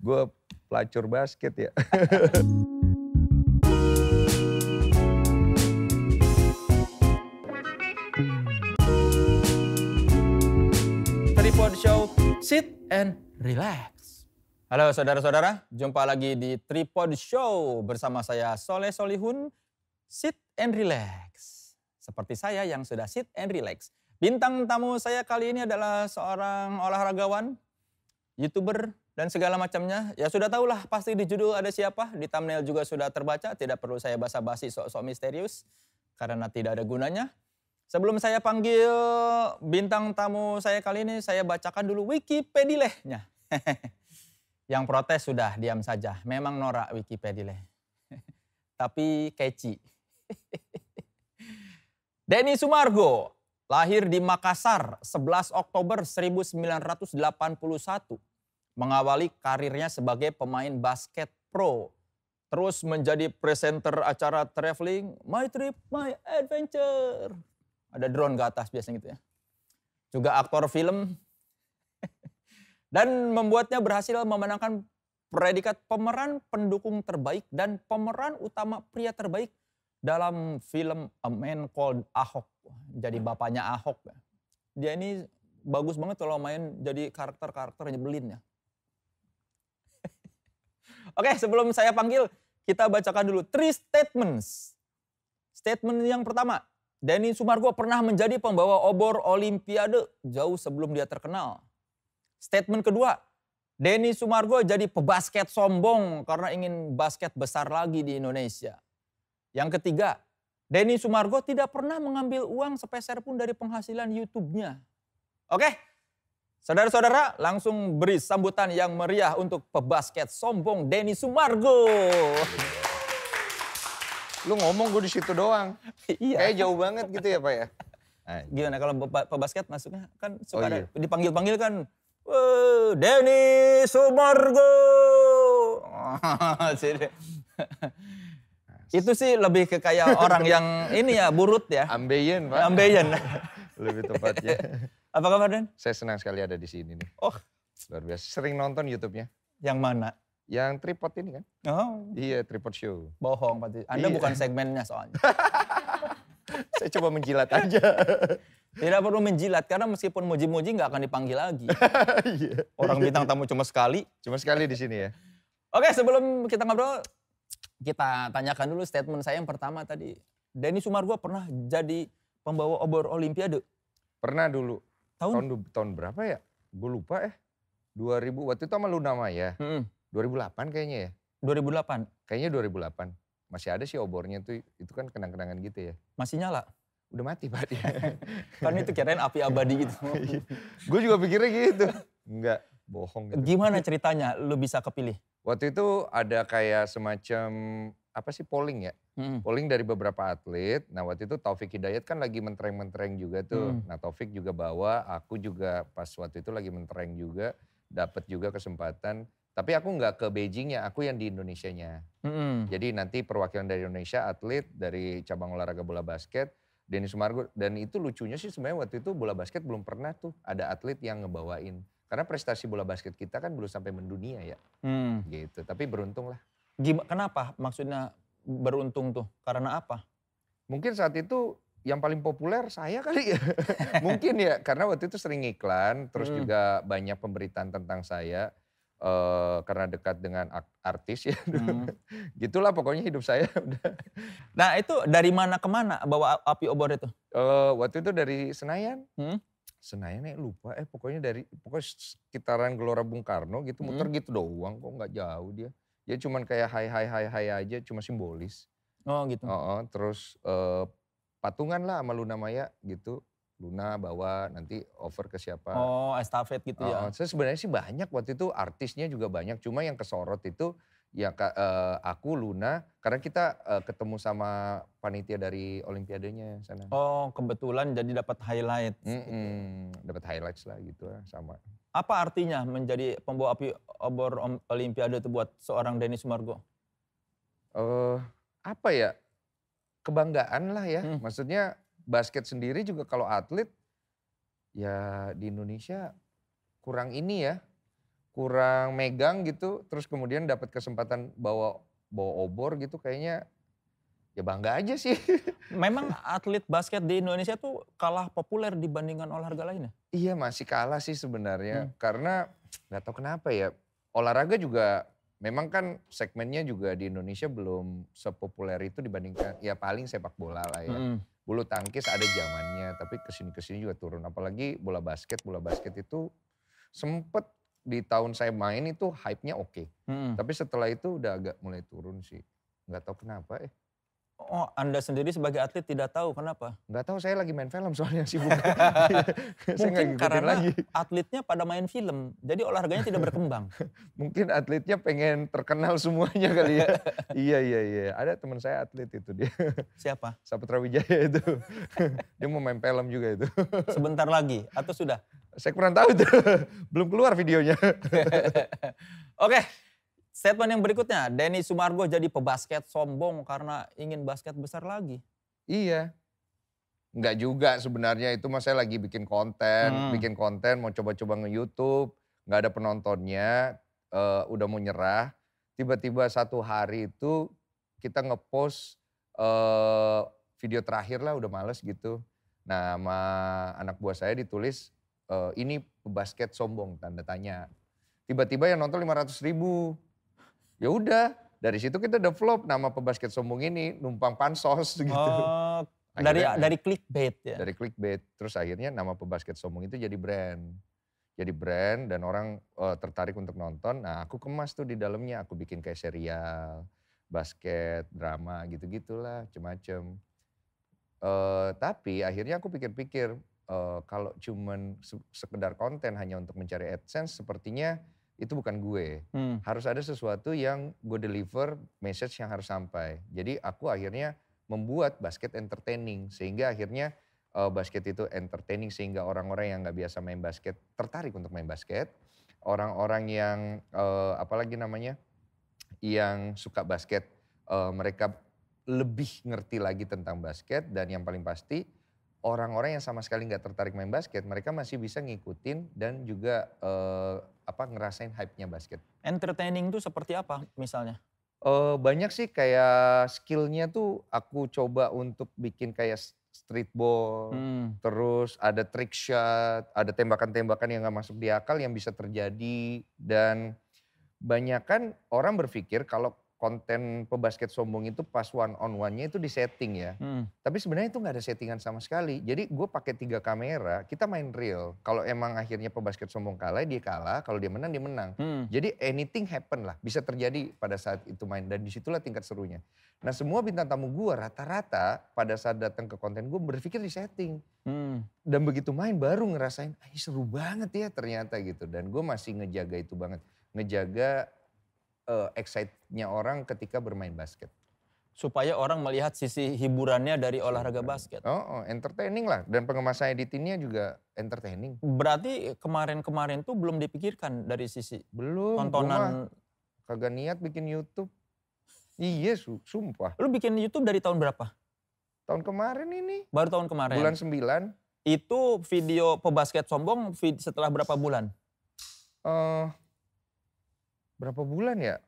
gue pelacur basket ya. Tripod Show, sit and relax. Halo saudara-saudara, jumpa lagi di Tripod Show bersama saya Soleh Solihun, sit and relax. Seperti saya yang sudah sit and relax. Bintang tamu saya kali ini adalah seorang olahragawan, youtuber, dan segala macamnya. Ya sudah tahulah pasti di judul ada siapa, di thumbnail juga sudah terbaca, tidak perlu saya basa-basi sok-sok misterius karena tidak ada gunanya. Sebelum saya panggil bintang tamu saya kali ini, saya bacakan dulu Wikipedia-nya. Yang protes sudah diam saja. Memang norak Wikipedileh. Tapi keci. Denny Sumargo lahir di Makassar 11 Oktober 1981 mengawali karirnya sebagai pemain basket pro. Terus menjadi presenter acara traveling, My Trip, My Adventure. Ada drone ke atas biasanya gitu ya. Juga aktor film. Dan membuatnya berhasil memenangkan predikat pemeran pendukung terbaik dan pemeran utama pria terbaik dalam film A Man Called Ahok. Jadi bapaknya Ahok. Ya. Dia ini bagus banget kalau main jadi karakter-karakter nyebelin ya Oke, sebelum saya panggil, kita bacakan dulu three statements. Statement yang pertama, Denny Sumargo pernah menjadi pembawa obor Olimpiade jauh sebelum dia terkenal. Statement kedua, Denny Sumargo jadi pebasket sombong karena ingin basket besar lagi di Indonesia. Yang ketiga, Denny Sumargo tidak pernah mengambil uang sepeser pun dari penghasilan YouTube-nya. Oke, Saudara-saudara, langsung beri sambutan yang meriah untuk pebasket sombong Denny Sumargo. Lu ngomong gue di situ doang. iya. Kayak jauh banget gitu ya, Pak ya. Gimana kalau pebasket masuknya kan suka oh, iya. dipanggil-panggil kan Denny Sumargo. Itu sih lebih ke kayak orang yang ini ya burut ya. Ambeien, Pak. Ambeien. lebih tepatnya. Apa kabar Dan? Saya senang sekali ada di sini nih. Oh. Luar biasa. Sering nonton YouTube-nya. Yang mana? Yang tripod ini kan. Oh. Iya, tripod show. Bohong pasti. Anda iya. bukan segmennya soalnya. Saya coba menjilat aja. Tidak perlu menjilat karena meskipun moji-moji nggak akan dipanggil lagi. Iya. Orang bintang tamu cuma sekali. Cuma sekali di sini ya. Oke, sebelum kita ngobrol, kita tanyakan dulu statement saya yang pertama tadi. Denny Sumargo pernah jadi pembawa obor Olimpiade? Pernah dulu. Tahun? Tahun, tahun berapa ya? Gue lupa eh. 2000, waktu itu sama Luna Maya. Hmm. 2008 kayaknya ya. 2008? Kayaknya 2008. Masih ada sih obornya tuh, itu kan kenang-kenangan gitu ya. Masih nyala? Udah mati Pak. Ya. kan itu kirain api abadi gitu. Iya. gue juga pikirnya gitu. Enggak, bohong gitu. Gimana ceritanya lu bisa kepilih? Waktu itu ada kayak semacam, apa sih polling ya? Hmm. Polling dari beberapa atlet. Nah waktu itu Taufik Hidayat kan lagi mentereng-mentereng juga tuh. Hmm. Nah Taufik juga bawa, aku juga pas waktu itu lagi mentereng juga, dapat juga kesempatan. Tapi aku nggak ke Beijingnya, aku yang di Indonesianya. Hmm. Jadi nanti perwakilan dari Indonesia, atlet dari cabang olahraga bola basket, Denny Sumargo. Dan itu lucunya sih sebenarnya waktu itu bola basket belum pernah tuh ada atlet yang ngebawain. Karena prestasi bola basket kita kan belum sampai mendunia ya. Hmm. Gitu, tapi beruntung lah. Gimana, kenapa maksudnya beruntung tuh? Karena apa? Mungkin saat itu yang paling populer saya kali ya. Mungkin ya karena waktu itu sering iklan, terus hmm. juga banyak pemberitaan tentang saya uh, karena dekat dengan artis ya. Hmm. Gitulah pokoknya hidup saya udah. Nah, itu dari mana ke mana bawa api obor itu? Uh, waktu itu dari Senayan. Hmm? Senayan ya lupa eh pokoknya dari pokoknya sekitaran Gelora Bung Karno gitu hmm. muter gitu doang kok nggak jauh dia. Ya cuman kayak hai hai hai hai aja cuma simbolis. Oh gitu. Oh, oh terus uh, patungan lah sama Luna Maya gitu. Luna bawa nanti over ke siapa. Oh estafet gitu oh, ya. Saya sebenarnya sih banyak waktu itu artisnya juga banyak. Cuma yang kesorot itu ya uh, aku Luna karena kita uh, ketemu sama panitia dari olimpiadenya sana. Oh, kebetulan jadi dapat highlight. Gitu ya. Mm -mm, Dapat highlights lah gitu lah sama. Apa artinya menjadi pembawa api obor Olimpiade itu buat seorang Denny Sumargo? Uh, eh, apa ya? Kebanggaan lah ya. Hmm. Maksudnya basket sendiri juga kalau atlet ya di Indonesia kurang ini ya. Kurang megang gitu terus kemudian dapat kesempatan bawa bawa obor gitu kayaknya ya bangga aja sih. Memang atlet basket di Indonesia tuh kalah populer dibandingkan olahraga lainnya? Iya masih kalah sih sebenarnya hmm. karena gak tahu kenapa ya olahraga juga memang kan segmennya juga di Indonesia belum sepopuler itu dibandingkan ya paling sepak bola lah ya. Hmm. Bulu tangkis ada zamannya tapi kesini kesini juga turun apalagi bola basket bola basket itu sempet di tahun saya main itu hype-nya oke. Okay. Hmm. Tapi setelah itu udah agak mulai turun sih. Gak tahu kenapa eh. Oh, Anda sendiri sebagai atlet tidak tahu kenapa? Tidak tahu, saya lagi main film soalnya sibuk. Iya. saya Mungkin karena lagi. atletnya pada main film, jadi olahraganya tidak berkembang. Mungkin atletnya pengen terkenal semuanya kali ya. iya, iya, iya. Ada teman saya atlet itu dia. Siapa? Saputra Wijaya itu. dia mau main film juga itu. Sebentar lagi atau sudah? Saya kurang tahu itu. Belum keluar videonya. Oke. Okay. Statement yang berikutnya, Denny Sumargo jadi pebasket sombong karena ingin basket besar lagi. Iya. Enggak juga sebenarnya itu mas saya lagi bikin konten, hmm. bikin konten mau coba-coba nge-YouTube, enggak ada penontonnya, uh, udah mau nyerah. Tiba-tiba satu hari itu kita nge-post uh, video terakhir lah udah males gitu. Nah, sama anak buah saya ditulis uh, ini pebasket sombong tanda tanya. Tiba-tiba yang nonton 500 ribu. Ya udah, dari situ kita develop nama pebasket sombong ini numpang pansos gitu. Oh, dari akhirnya, dari clickbait ya. Dari clickbait. Terus akhirnya nama pebasket sombong itu jadi brand. Jadi brand dan orang uh, tertarik untuk nonton. Nah, aku kemas tuh di dalamnya, aku bikin kayak serial, basket, drama gitu-gitulah, macam-macam. Uh, eh, tapi akhirnya aku pikir-pikir uh, kalau cuman sekedar konten hanya untuk mencari AdSense sepertinya itu bukan gue. Hmm. Harus ada sesuatu yang gue deliver, message yang harus sampai. Jadi aku akhirnya membuat basket entertaining sehingga akhirnya uh, basket itu entertaining sehingga orang-orang yang nggak biasa main basket tertarik untuk main basket. Orang-orang yang uh, eh, apalagi namanya yang suka basket uh, mereka lebih ngerti lagi tentang basket dan yang paling pasti orang-orang yang sama sekali nggak tertarik main basket mereka masih bisa ngikutin dan juga uh, apa ngerasain hype-nya basket. Entertaining tuh seperti apa misalnya? Uh, banyak sih kayak skillnya tuh aku coba untuk bikin kayak streetball, hmm. terus ada trick shot, ada tembakan-tembakan yang nggak masuk di akal yang bisa terjadi dan banyak kan orang berpikir kalau konten pebasket sombong itu pas one on one-nya itu di setting ya. Hmm. Tapi sebenarnya itu nggak ada settingan sama sekali. Jadi gue pakai tiga kamera, kita main real. Kalau emang akhirnya pebasket sombong kalah, dia kalah. Kalau dia menang, dia menang. Hmm. Jadi anything happen lah, bisa terjadi pada saat itu main. Dan disitulah tingkat serunya. Nah semua bintang tamu gue rata-rata pada saat datang ke konten gue berpikir di setting. Hmm. Dan begitu main baru ngerasain, ah, seru banget ya ternyata gitu. Dan gue masih ngejaga itu banget. Ngejaga uh, excite-nya orang ketika bermain basket. Supaya orang melihat sisi hiburannya dari olahraga basket. Oh, oh entertaining lah. Dan pengemasan editingnya juga entertaining. Berarti kemarin-kemarin tuh belum dipikirkan dari sisi belum, tontonan. Kagak niat bikin Youtube. Iya su sumpah. Lu bikin Youtube dari tahun berapa? Tahun kemarin ini. Baru tahun kemarin? Bulan 9. Itu video pebasket sombong setelah berapa bulan? Uh, berapa bulan ya?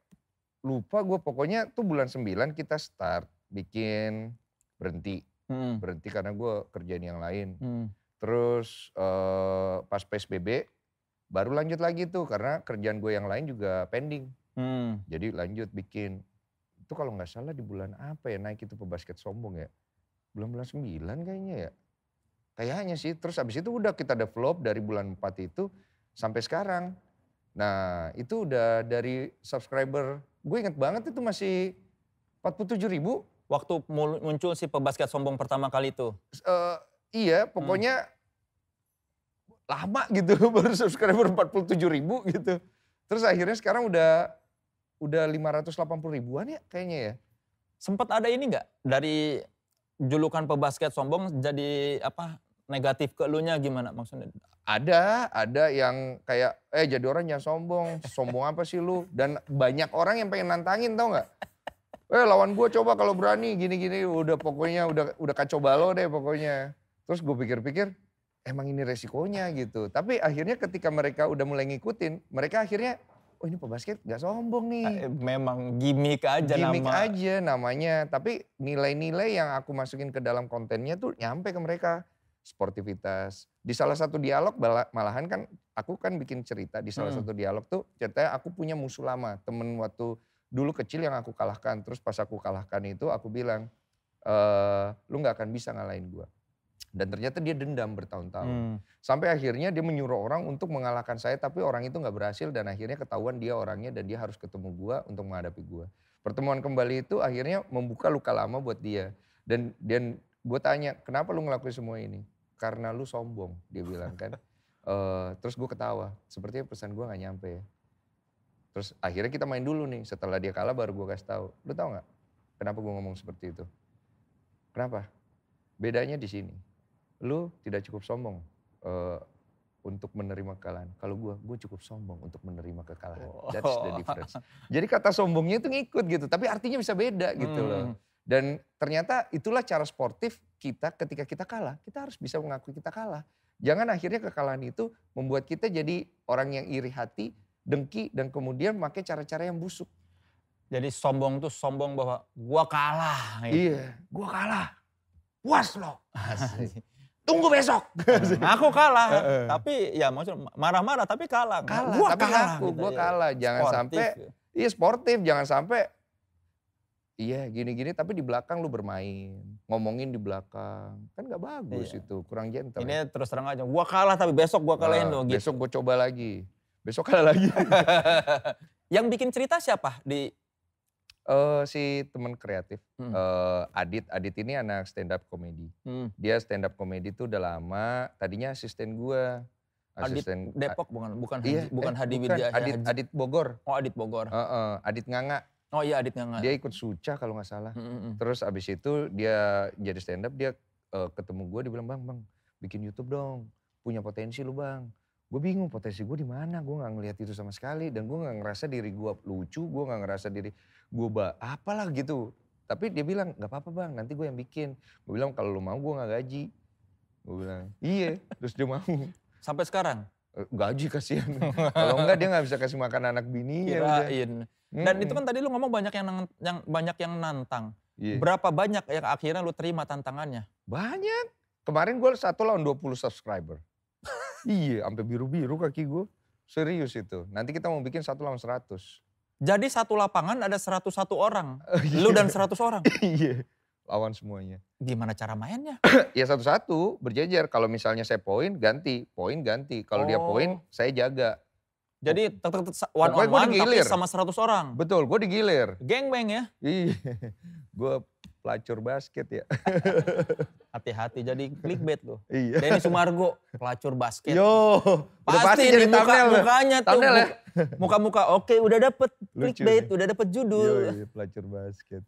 Lupa gue pokoknya tuh bulan 9 kita start bikin berhenti. Hmm. Berhenti karena gue kerjaan yang lain. Hmm. Terus uh, pas PSBB baru lanjut lagi tuh karena kerjaan gue yang lain juga pending. Hmm. Jadi lanjut bikin. Itu kalau nggak salah di bulan apa ya naik itu pebasket sombong ya? Bulan-bulan 9 kayaknya ya. Kayaknya sih, terus abis itu udah kita develop dari bulan 4 itu sampai sekarang. Nah itu udah dari subscriber, gue inget banget itu masih 47 ribu. Waktu muncul si pebasket sombong pertama kali itu? Uh, iya hmm. pokoknya hmm. lama gitu baru subscriber 47 ribu gitu. Terus akhirnya sekarang udah udah 580 ribuan ya kayaknya ya. Sempat ada ini nggak dari julukan pebasket sombong jadi apa negatif ke lu nya gimana maksudnya? Ada, ada yang kayak eh jadi orang jangan sombong, sombong apa sih lu? Dan banyak orang yang pengen nantangin tau nggak? Eh lawan gue coba kalau berani gini-gini udah pokoknya udah udah kacau balau deh pokoknya. Terus gue pikir-pikir emang ini resikonya gitu. Tapi akhirnya ketika mereka udah mulai ngikutin, mereka akhirnya oh ini pebasket gak sombong nih. Eh, memang gimmick aja gimmick nama. Gimmick aja namanya. Tapi nilai-nilai yang aku masukin ke dalam kontennya tuh nyampe ke mereka sportivitas. Di salah satu dialog malahan kan aku kan bikin cerita di salah hmm. satu dialog tuh ceritanya aku punya musuh lama temen waktu dulu kecil yang aku kalahkan terus pas aku kalahkan itu aku bilang e, lu gak akan bisa ngalahin gua dan ternyata dia dendam bertahun-tahun hmm. sampai akhirnya dia menyuruh orang untuk mengalahkan saya tapi orang itu gak berhasil dan akhirnya ketahuan dia orangnya dan dia harus ketemu gua untuk menghadapi gua pertemuan kembali itu akhirnya membuka luka lama buat dia dan dan gue tanya kenapa lu ngelakuin semua ini karena lu sombong dia bilang kan. uh, terus gue ketawa, sepertinya pesan gue gak nyampe ya. Terus akhirnya kita main dulu nih, setelah dia kalah baru gue kasih tahu. Lu tahu nggak kenapa gue ngomong seperti itu? Kenapa? Bedanya di sini, lu tidak cukup sombong uh, untuk menerima kekalahan. Kalau gue, gue cukup sombong untuk menerima kekalahan. That's the difference. Oh. Jadi kata sombongnya itu ngikut gitu, tapi artinya bisa beda gitu hmm. loh. Dan ternyata itulah cara sportif kita ketika kita kalah. Kita harus bisa mengakui kita kalah. Jangan akhirnya kekalahan itu membuat kita jadi orang yang iri hati, dengki, dan kemudian pakai cara-cara yang busuk. Jadi sombong tuh sombong bahwa gua kalah. Gitu. Iya, gua kalah. Puas lo. Tunggu besok. aku kalah, tapi ya maksudnya marah-marah tapi kalah. Kalah, gua tapi kalah. Aku, gitu gua ya. kalah. Jangan sportif. sampai, ya. iya sportif. Jangan sampai Iya gini-gini tapi di belakang lu bermain. Ngomongin di belakang. Kan gak bagus iya. itu, kurang gentle. Ini ya. terus terang aja, gua kalah tapi besok gua kalahin nah, gitu. Besok gua coba lagi. Besok kalah lagi. yang bikin cerita siapa di Uh, si teman kreatif hmm. uh, Adit Adit ini anak stand up komedi hmm. dia stand up komedi itu udah lama tadinya asisten gua. asisten Adit Depok bukan bukan iya, Haji, bukan eh, Hadi Widya ya, Adit Adit Bogor oh Adit Bogor uh, uh, Adit Nganga Oh iya Adit nggak Dia ikut Suca kalau nggak salah. Mm -hmm. Terus abis itu dia jadi stand up, dia uh, ketemu gue, dia bilang bang, bang bikin YouTube dong, punya potensi lu bang. Gue bingung potensi gue di mana, gue nggak ngelihat itu sama sekali dan gue nggak ngerasa diri gue lucu, gue nggak ngerasa diri gue ba apalah gitu. Tapi dia bilang nggak apa-apa bang, nanti gue yang bikin. Gue bilang kalau lu mau gue nggak gaji. Gue bilang iya, terus dia mau. Sampai sekarang? Eh, gaji kasihan. kalau enggak dia nggak bisa kasih makan anak bini Kirain. Ya. Dan itu hmm. kan tadi lu ngomong banyak yang yang banyak yang nantang. Yeah. Berapa banyak yang akhirnya lu terima tantangannya? Banyak. Kemarin gue satu lawan 20 subscriber. iya, sampai biru-biru kaki gue. Serius itu. Nanti kita mau bikin satu lawan 100. Jadi satu lapangan ada 101 orang. Oh, iya. lu dan 100 orang. iya. Lawan semuanya. Gimana cara mainnya? ya satu-satu, berjejer. Kalau misalnya saya poin, ganti. Poin ganti. Kalau oh. dia poin, saya jaga. Jadi tek tek one on one tapi sama 100 orang. Betul, gue digilir. Gengbeng ya? Iya. gue pelacur basket ya. Hati-hati jadi clickbait loh. Iya. Denny Sumargo pelacur basket. Yo, pasti, pasti jadi muka, thumbnail. Mukanya tuh. Thumbnail ya? Muka-muka oke udah dapet clickbait, Lucu, ya? udah dapet judul. Yo, iya, pelacur basket.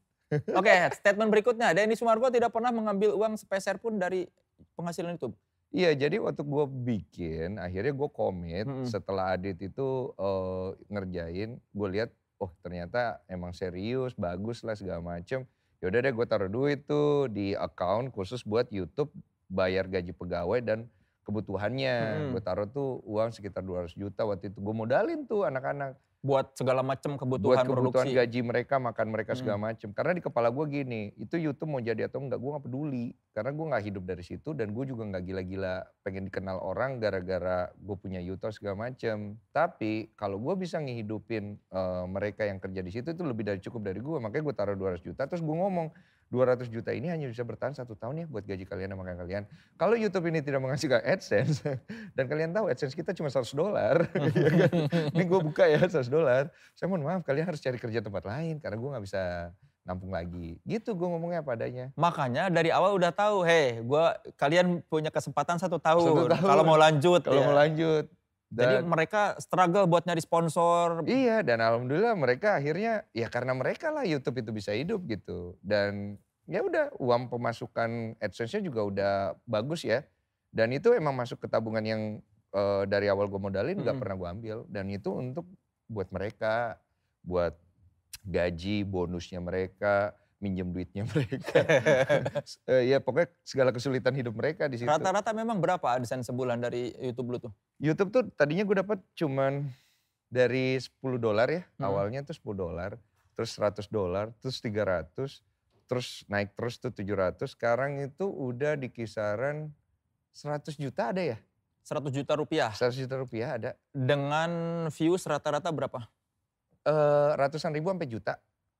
oke, statement berikutnya. Denny Sumargo tidak pernah mengambil uang sepeser pun dari penghasilan YouTube. Iya, jadi waktu gue bikin, akhirnya gue komit hmm. setelah Adit itu uh, ngerjain, gue lihat, oh ternyata emang serius, bagus lah segala macem. Yaudah deh gue taruh duit tuh di account khusus buat YouTube, bayar gaji pegawai dan kebutuhannya. Hmm. Gue taruh tuh uang sekitar 200 juta waktu itu. Gue modalin tuh anak-anak buat segala macam kebutuhan, buat kebutuhan produksi. gaji mereka, makan mereka hmm. segala macam. Karena di kepala gue gini, itu YouTube mau jadi atau enggak gue nggak peduli. Karena gue nggak hidup dari situ dan gue juga nggak gila-gila pengen dikenal orang gara-gara gue punya YouTube segala macam. Tapi kalau gue bisa ngehidupin uh, mereka yang kerja di situ itu lebih dari cukup dari gue. Makanya gue taruh 200 juta terus gue ngomong 200 juta ini hanya bisa bertahan satu tahun ya buat gaji kalian sama kalian. Kalau YouTube ini tidak menghasilkan AdSense, dan kalian tahu AdSense kita cuma 100 dolar. ya kan? Ini gue buka ya 100 dolar. Saya mohon maaf kalian harus cari kerja tempat lain karena gue gak bisa nampung lagi. Gitu gue ngomongnya padanya. Makanya dari awal udah tahu, hei gue kalian punya kesempatan satu tahun. tahun. Kalau mau lanjut. Kalau ya. mau lanjut. Dan, Jadi mereka struggle buat nyari sponsor. Iya dan alhamdulillah mereka akhirnya ya karena mereka lah YouTube itu bisa hidup gitu. Dan ya udah uang pemasukan AdSense-nya juga udah bagus ya. Dan itu emang masuk ke tabungan yang uh, dari awal gue modalin nggak pernah gue ambil. Dan itu untuk buat mereka, buat gaji, bonusnya mereka, minjem duitnya mereka. uh, ya pokoknya segala kesulitan hidup mereka di situ. Rata-rata memang berapa desain sebulan dari YouTube lu tuh? YouTube tuh tadinya gue dapat cuman dari 10 dolar ya. Hmm. Awalnya tuh 10 dolar, terus 100 dolar, terus 300, terus naik terus tuh 700. Sekarang itu udah di kisaran 100 juta ada ya? 100 juta rupiah. 100 juta rupiah ada. Dengan views rata-rata berapa? Uh, ratusan ribu sampai juta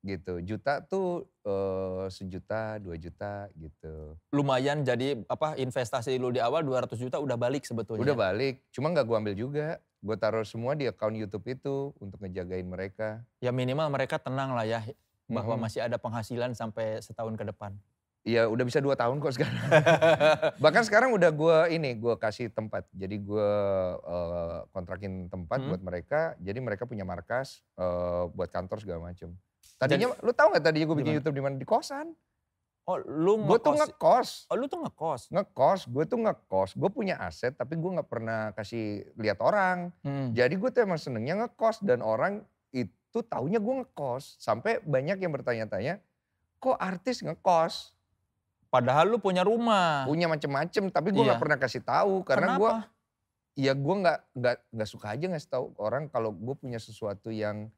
gitu. Juta tuh uh, sejuta, dua juta gitu. Lumayan jadi apa investasi lu di awal 200 juta udah balik sebetulnya. Udah balik, cuma gak gua ambil juga. Gue taruh semua di account YouTube itu untuk ngejagain mereka. Ya minimal mereka tenang lah ya bahwa mm -hmm. masih ada penghasilan sampai setahun ke depan. Iya udah bisa dua tahun kok sekarang. Bahkan sekarang udah gue ini gue kasih tempat. Jadi gue uh, kontrakin tempat hmm. buat mereka. Jadi mereka punya markas uh, buat kantor segala macem. Tadinya Dan, lu tahu nggak tadinya gue bikin gimana? YouTube di mana di kosan. Oh, lu Gue tuh ngekos. Oh, lu tuh ngekos. Ngekos, gue tuh ngekos. Gue punya aset tapi gue nggak pernah kasih lihat orang. Hmm. Jadi gue tuh emang senengnya ngekos dan orang itu taunya gue ngekos. Sampai banyak yang bertanya-tanya, kok artis ngekos? Padahal lu punya rumah. Punya macem-macem, tapi gue iya. nggak iya. pernah kasih tahu karena gue ya gue nggak nggak nggak suka aja ngasih tahu orang kalau gue punya sesuatu yang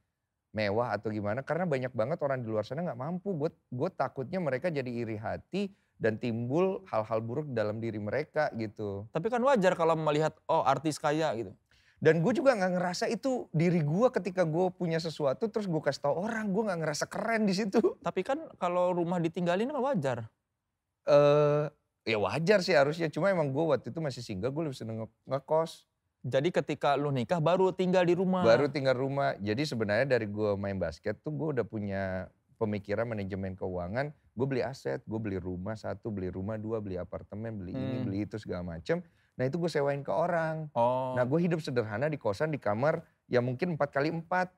mewah atau gimana karena banyak banget orang di luar sana nggak mampu gue gue takutnya mereka jadi iri hati dan timbul hal-hal buruk dalam diri mereka gitu tapi kan wajar kalau melihat oh artis kaya gitu dan gue juga nggak ngerasa itu diri gue ketika gue punya sesuatu terus gue kasih tau orang gue nggak ngerasa keren di situ tapi kan kalau rumah ditinggalin mah wajar eh uh, ya wajar sih harusnya cuma emang gue waktu itu masih single gue lebih seneng ngekos jadi ketika lu nikah baru tinggal di rumah. Baru tinggal rumah. Jadi sebenarnya dari gue main basket tuh gue udah punya pemikiran manajemen keuangan. Gue beli aset, gue beli rumah satu, beli rumah dua, beli apartemen, beli hmm. ini, beli itu segala macem. Nah itu gue sewain ke orang. Oh. Nah gue hidup sederhana di kosan, di kamar ya mungkin empat kali empat.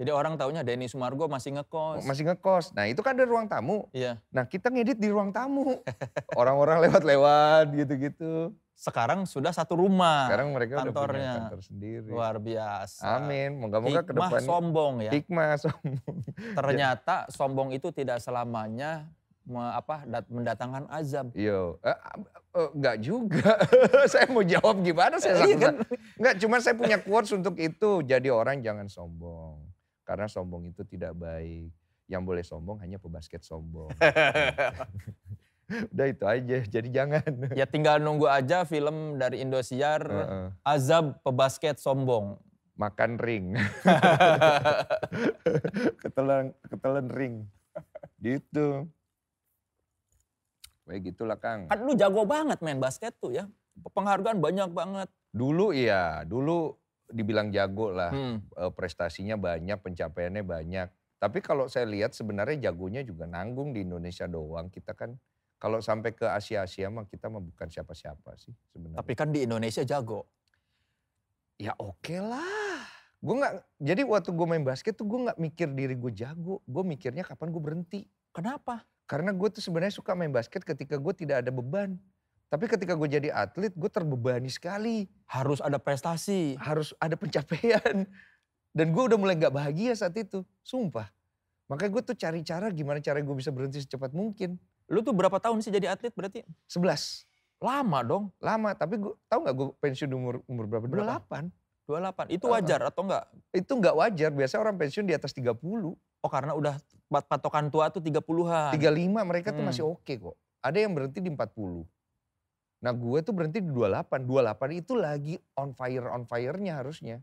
Jadi orang taunya Denny Sumargo masih ngekos. Masih ngekos. Nah itu kan ada ruang tamu. Iya. Nah kita ngedit di ruang tamu. Orang-orang lewat-lewat gitu-gitu sekarang sudah satu rumah. Sekarang mereka kantornya. udah punya kantor sendiri. Luar biasa. Amin. Moga-moga ke depan. sombong ya. Hikmah sombong. Ya. Ternyata sombong itu tidak selamanya me, apa dat, mendatangkan azab. Iya, uh, uh, juga. saya mau jawab gimana saya iya kan? Enggak, cuma saya punya quotes untuk itu. Jadi orang jangan sombong. Karena sombong itu tidak baik. Yang boleh sombong hanya pebasket sombong. udah itu aja jadi jangan ya tinggal nunggu aja film dari Indosiar uh -uh. Azab pebasket sombong makan ring ketelan ketelan ring gitu kayak gitulah Kang kan lu jago banget main basket tuh ya penghargaan banyak banget dulu iya dulu dibilang jago lah hmm. Eh, prestasinya banyak pencapaiannya banyak tapi kalau saya lihat sebenarnya jagonya juga nanggung di Indonesia doang kita kan kalau sampai ke Asia-Asia mah kita mah bukan siapa-siapa sih sebenarnya. Tapi kan di Indonesia jago. Ya oke okay lah. Gue nggak, jadi waktu gue main basket tuh gue nggak mikir diri gue jago. Gue mikirnya kapan gue berhenti. Kenapa? Karena gue tuh sebenarnya suka main basket ketika gue tidak ada beban. Tapi ketika gue jadi atlet, gue terbebani sekali. Harus ada prestasi. Harus ada pencapaian. Dan gue udah mulai gak bahagia saat itu. Sumpah. Makanya gue tuh cari cara gimana cara gue bisa berhenti secepat mungkin. Lu tuh berapa tahun sih jadi atlet berarti? 11. Lama dong. Lama, tapi gua, tau gak gue pensiun umur umur berapa? 28. 28. Itu wajar atau enggak? Itu enggak wajar. Biasanya orang pensiun di atas 30. Oh karena udah patokan tua tuh 30-an. 35 mereka tuh hmm. masih oke okay kok. Ada yang berhenti di 40. Nah gue tuh berhenti di 28. 28 itu lagi on fire on fire-nya harusnya.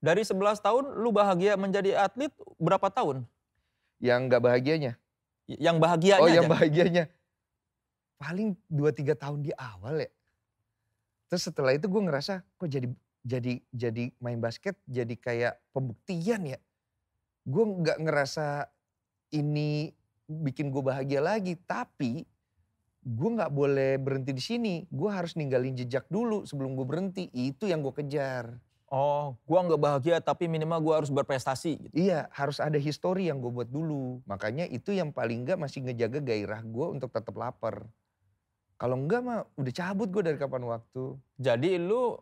Dari 11 tahun lu bahagia menjadi atlet berapa tahun? Yang nggak bahagianya. Yang bahagianya Oh yang bahagianya. Paling 2-3 tahun di awal ya. Terus setelah itu gue ngerasa kok jadi jadi jadi main basket jadi kayak pembuktian ya. Gue nggak ngerasa ini bikin gue bahagia lagi, tapi gue nggak boleh berhenti di sini. Gue harus ninggalin jejak dulu sebelum gue berhenti. Itu yang gue kejar. Oh, gua nggak bahagia tapi minimal gua harus berprestasi. Gitu. Iya, harus ada histori yang gue buat dulu. Makanya itu yang paling nggak masih ngejaga gairah gue untuk tetap lapar. Kalau enggak mah udah cabut gue dari kapan waktu. Jadi lu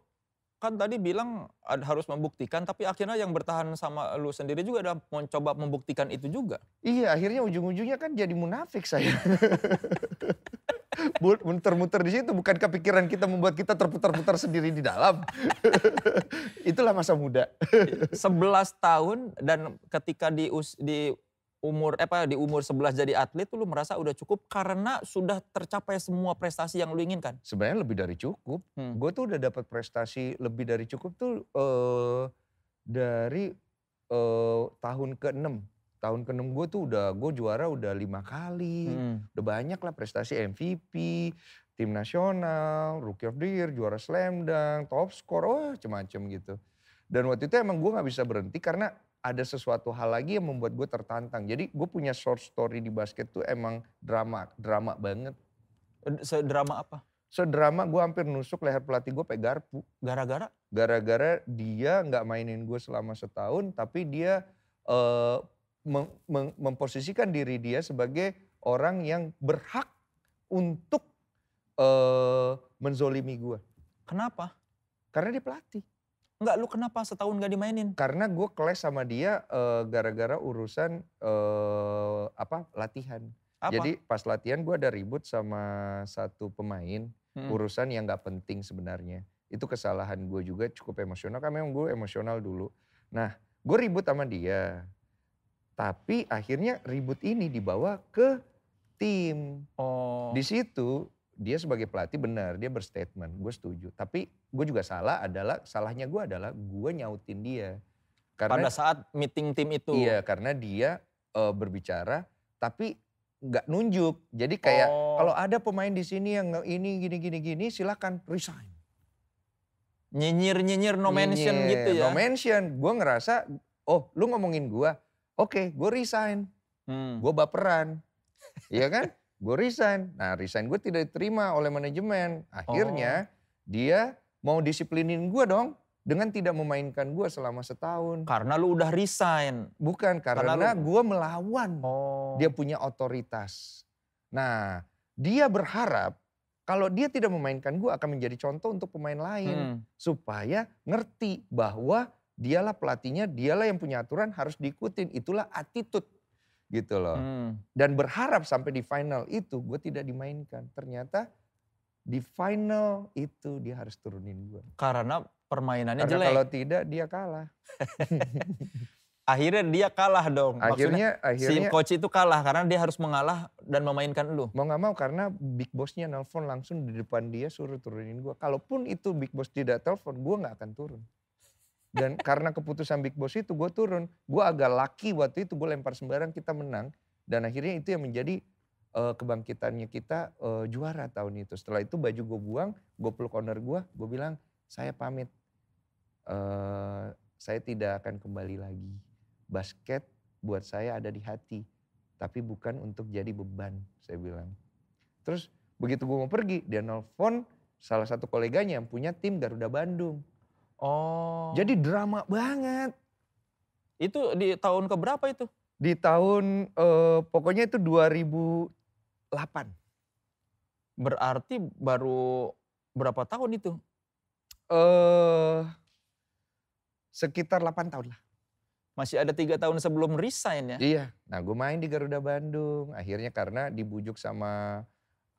kan tadi bilang harus membuktikan tapi akhirnya yang bertahan sama lu sendiri juga ada mencoba membuktikan itu juga. Iya, akhirnya ujung-ujungnya kan jadi munafik saya. muter-muter di situ. Bukankah pikiran kita membuat kita terputar-putar sendiri di dalam? Itulah masa muda. 11 tahun dan ketika di, us, di umur apa di umur 11 jadi atlet lu merasa udah cukup karena sudah tercapai semua prestasi yang lu inginkan. Sebenarnya lebih dari cukup. Hmm. Gue tuh udah dapat prestasi lebih dari cukup tuh uh, dari uh, tahun ke-6 tahun ke-6 gue tuh udah gue juara udah lima kali, hmm. udah banyak lah prestasi MVP, tim nasional, rookie of the year, juara slam dan top score, oh macam-macam gitu. Dan waktu itu emang gue gak bisa berhenti karena ada sesuatu hal lagi yang membuat gue tertantang. Jadi gue punya short story di basket tuh emang drama, drama banget. Sedrama apa? Sedrama gue hampir nusuk leher pelatih gue pakai garpu. Gara-gara? Gara-gara dia gak mainin gue selama setahun, tapi dia uh, mem mem memposisikan diri dia sebagai orang yang berhak untuk uh, menzolimi gue. Kenapa? Karena dia pelatih. Enggak, lu kenapa setahun gak dimainin? Karena gue kelas sama dia eh, gara-gara uh, urusan uh, apa latihan. Apa? Jadi pas latihan gue ada ribut sama satu pemain hmm. urusan yang gak penting sebenarnya. Itu kesalahan gue juga cukup emosional karena memang gue emosional dulu. Nah gue ribut sama dia. Tapi akhirnya ribut ini dibawa ke tim. Oh. Di situ dia sebagai pelatih benar, dia berstatement, gue setuju. Tapi gue juga salah adalah, salahnya gue adalah gue nyautin dia. Karena, Pada saat meeting tim itu? Iya, karena dia uh, berbicara, tapi nggak nunjuk. Jadi kayak oh. kalau ada pemain di sini yang ini gini gini gini, silahkan resign. Nyinyir nyinyir no mention nyinyir, gitu ya? No mention, gue ngerasa, oh lu ngomongin gue, Oke, okay, gue resign. Hmm. Gue baperan. Iya kan? Gue resign. Nah resign gue tidak diterima oleh manajemen. Akhirnya oh. dia mau disiplinin gue dong dengan tidak memainkan gue selama setahun. Karena lu udah resign. Bukan, karena, karena lu... gue melawan. Oh. Dia punya otoritas. Nah, dia berharap kalau dia tidak memainkan gue akan menjadi contoh untuk pemain lain. Hmm. Supaya ngerti bahwa dialah pelatihnya, dialah yang punya aturan harus diikutin. Itulah attitude gitu loh. Hmm. Dan berharap sampai di final itu gue tidak dimainkan. Ternyata di final itu dia harus turunin gue. Karena permainannya Karena jelek. kalau tidak dia kalah. akhirnya dia kalah dong. Akhirnya, Maksudnya, akhirnya si coach itu kalah karena dia harus mengalah dan memainkan lu. Mau gak mau karena big bossnya nelpon langsung di depan dia suruh turunin gue. Kalaupun itu big boss tidak telepon, gue gak akan turun. Dan karena keputusan Big Boss itu gue turun. Gue agak lucky waktu itu gue lempar sembarang kita menang. Dan akhirnya itu yang menjadi uh, kebangkitannya kita uh, juara tahun itu. Setelah itu baju gue buang, gue peluk owner gue. Gue bilang saya pamit. Uh, saya tidak akan kembali lagi. Basket buat saya ada di hati. Tapi bukan untuk jadi beban saya bilang. Terus begitu gue mau pergi dia nelfon salah satu koleganya yang punya tim Garuda Bandung Oh. Jadi drama banget. Itu di tahun ke berapa itu? Di tahun eh, pokoknya itu 2008. Berarti baru berapa tahun itu? Eh sekitar 8 tahun lah. Masih ada tiga tahun sebelum resign ya? Iya. Nah gue main di Garuda Bandung. Akhirnya karena dibujuk sama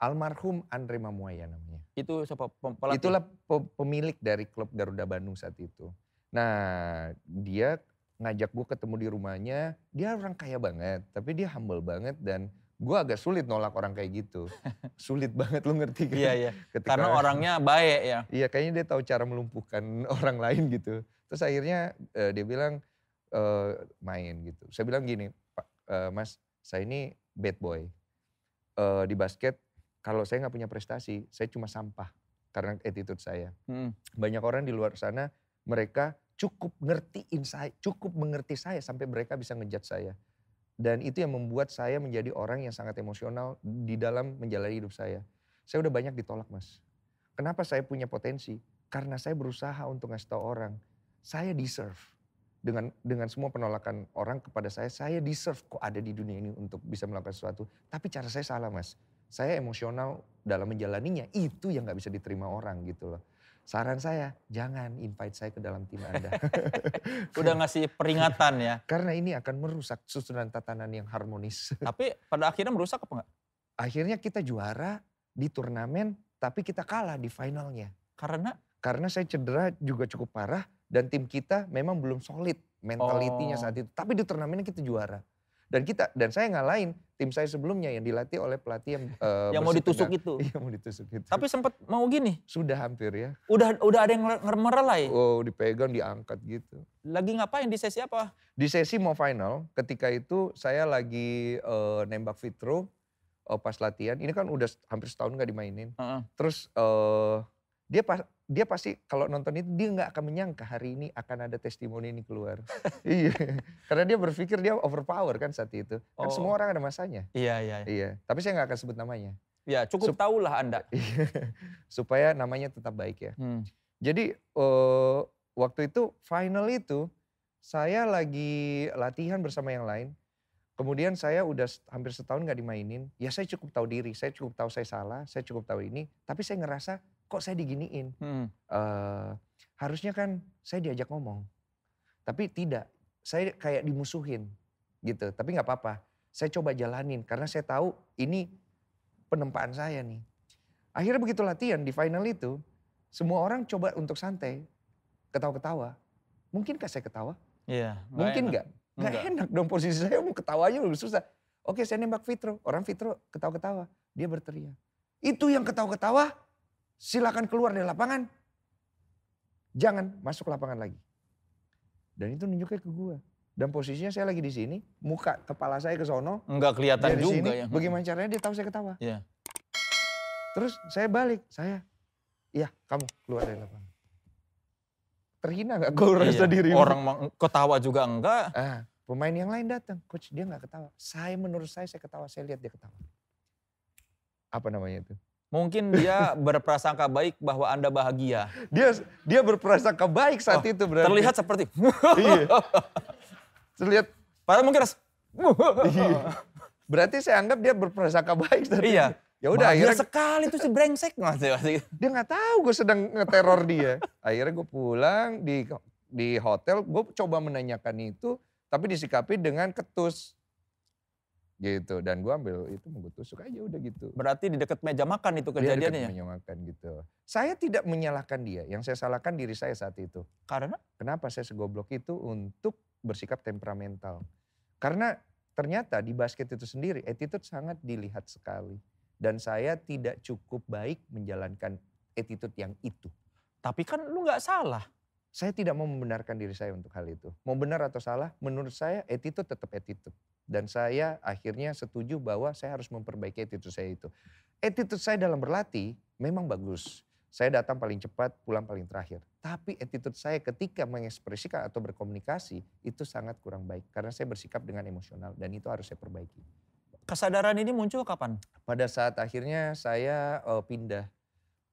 Almarhum Andre Mamuaya namanya. Itu siapa pelatih? Itulah pemilik dari klub Garuda Bandung saat itu. Nah dia ngajak gue ketemu di rumahnya. Dia orang kaya banget, tapi dia humble banget dan gue agak sulit nolak orang kayak gitu. sulit banget lu ngerti kan? Iya, iya. Ketika, Karena orangnya baik ya. Iya kayaknya dia tahu cara melumpuhkan orang lain gitu. Terus akhirnya uh, dia bilang uh, main gitu. Saya bilang gini, Pak, uh, Mas saya ini bad boy. Uh, di basket kalau saya nggak punya prestasi, saya cuma sampah karena attitude saya. Hmm. Banyak orang di luar sana mereka cukup ngerti saya, cukup mengerti saya sampai mereka bisa ngejat saya. Dan itu yang membuat saya menjadi orang yang sangat emosional di dalam menjalani hidup saya. Saya udah banyak ditolak mas. Kenapa saya punya potensi? Karena saya berusaha untuk ngasih tau orang, saya deserve. Dengan dengan semua penolakan orang kepada saya, saya deserve kok ada di dunia ini untuk bisa melakukan sesuatu. Tapi cara saya salah mas saya emosional dalam menjalaninya itu yang nggak bisa diterima orang gitu loh. Saran saya jangan invite saya ke dalam tim Anda. Udah ngasih peringatan ya. Karena ini akan merusak susunan tatanan yang harmonis. Tapi pada akhirnya merusak apa enggak? Akhirnya kita juara di turnamen tapi kita kalah di finalnya. Karena? Karena saya cedera juga cukup parah dan tim kita memang belum solid mentalitinya oh. saat itu. Tapi di turnamen kita juara dan kita dan saya ngalahin tim saya sebelumnya yang dilatih oleh pelatih yang uh, yang mau ditusuk itu. Iya mau ditusuk itu. Tapi sempat mau gini. Sudah hampir ya. Udah udah ada yang ngermerelai. Oh, dipegang, diangkat gitu. Lagi ngapain di sesi apa? Di sesi mau final, ketika itu saya lagi uh, nembak fitro uh, eh, pas latihan. Ini kan udah hampir setahun nggak dimainin. Uh -uh. Terus uh, dia pas dia pasti kalau nonton itu dia nggak akan menyangka hari ini akan ada testimoni ini keluar. iya. Karena dia berpikir dia overpower kan saat itu. Kan oh. semua orang ada masanya. Iya, iya, iya. Iya. Tapi saya nggak akan sebut namanya. Ya, cukup Sup tahulah Anda. Iya. Supaya namanya tetap baik ya. Hmm. Jadi uh, waktu itu final itu saya lagi latihan bersama yang lain. Kemudian saya udah hampir setahun nggak dimainin. Ya saya cukup tahu diri, saya cukup tahu saya salah, saya cukup tahu ini. Tapi saya ngerasa kok saya diginiin? Hmm. Uh, harusnya kan saya diajak ngomong, tapi tidak. Saya kayak dimusuhin gitu. Tapi nggak apa-apa. Saya coba jalanin karena saya tahu ini penempaan saya nih. Akhirnya begitu latihan di final itu, semua orang coba untuk santai, ketawa-ketawa. Mungkin Mungkinkah saya ketawa? Iya. Gak Mungkin nggak? Nggak enak dong posisi saya mau ketawa aja susah. Oke saya nembak Fitro, orang Fitro ketawa-ketawa, dia berteriak. Itu yang ketawa-ketawa Silakan keluar dari lapangan. Jangan masuk lapangan lagi. Dan itu nunjuknya ke gue. Dan posisinya saya lagi di sini, muka kepala saya ke sono. Enggak kelihatan juga sini, ya. Bagaimana caranya dia tahu saya ketawa. Iya. Terus saya balik, saya, iya kamu keluar dari lapangan. Terhina gak gue rasa iya. diri. Orang ketawa juga enggak. Ah, pemain yang lain datang, coach dia nggak ketawa. Saya menurut saya saya ketawa, saya lihat dia ketawa. Apa namanya itu? Mungkin dia berprasangka baik bahwa Anda bahagia. Dia dia berprasangka baik saat oh, itu berarti. Terlihat seperti. iya. Terlihat. Padahal mungkin ras. iya. Berarti saya anggap dia berprasangka baik tadi. iya. Ya udah akhirnya sekali itu si brengsek Dia nggak tahu gue sedang ngeteror dia. Akhirnya gue pulang di di hotel, gue coba menanyakan itu, tapi disikapi dengan ketus gitu dan gue ambil itu menggut tusuk aja udah gitu berarti di dekat meja makan itu iya, kejadiannya ya meja makan gitu saya tidak menyalahkan dia yang saya salahkan diri saya saat itu karena kenapa saya segoblok itu untuk bersikap temperamental karena ternyata di basket itu sendiri attitude sangat dilihat sekali dan saya tidak cukup baik menjalankan attitude yang itu tapi kan lu nggak salah saya tidak mau membenarkan diri saya untuk hal itu mau benar atau salah menurut saya attitude tetap attitude dan saya akhirnya setuju bahwa saya harus memperbaiki attitude saya itu. Attitude saya dalam berlatih memang bagus. Saya datang paling cepat, pulang paling terakhir. Tapi attitude saya ketika mengekspresikan atau berkomunikasi itu sangat kurang baik. Karena saya bersikap dengan emosional dan itu harus saya perbaiki. Kesadaran ini muncul kapan? Pada saat akhirnya saya uh, pindah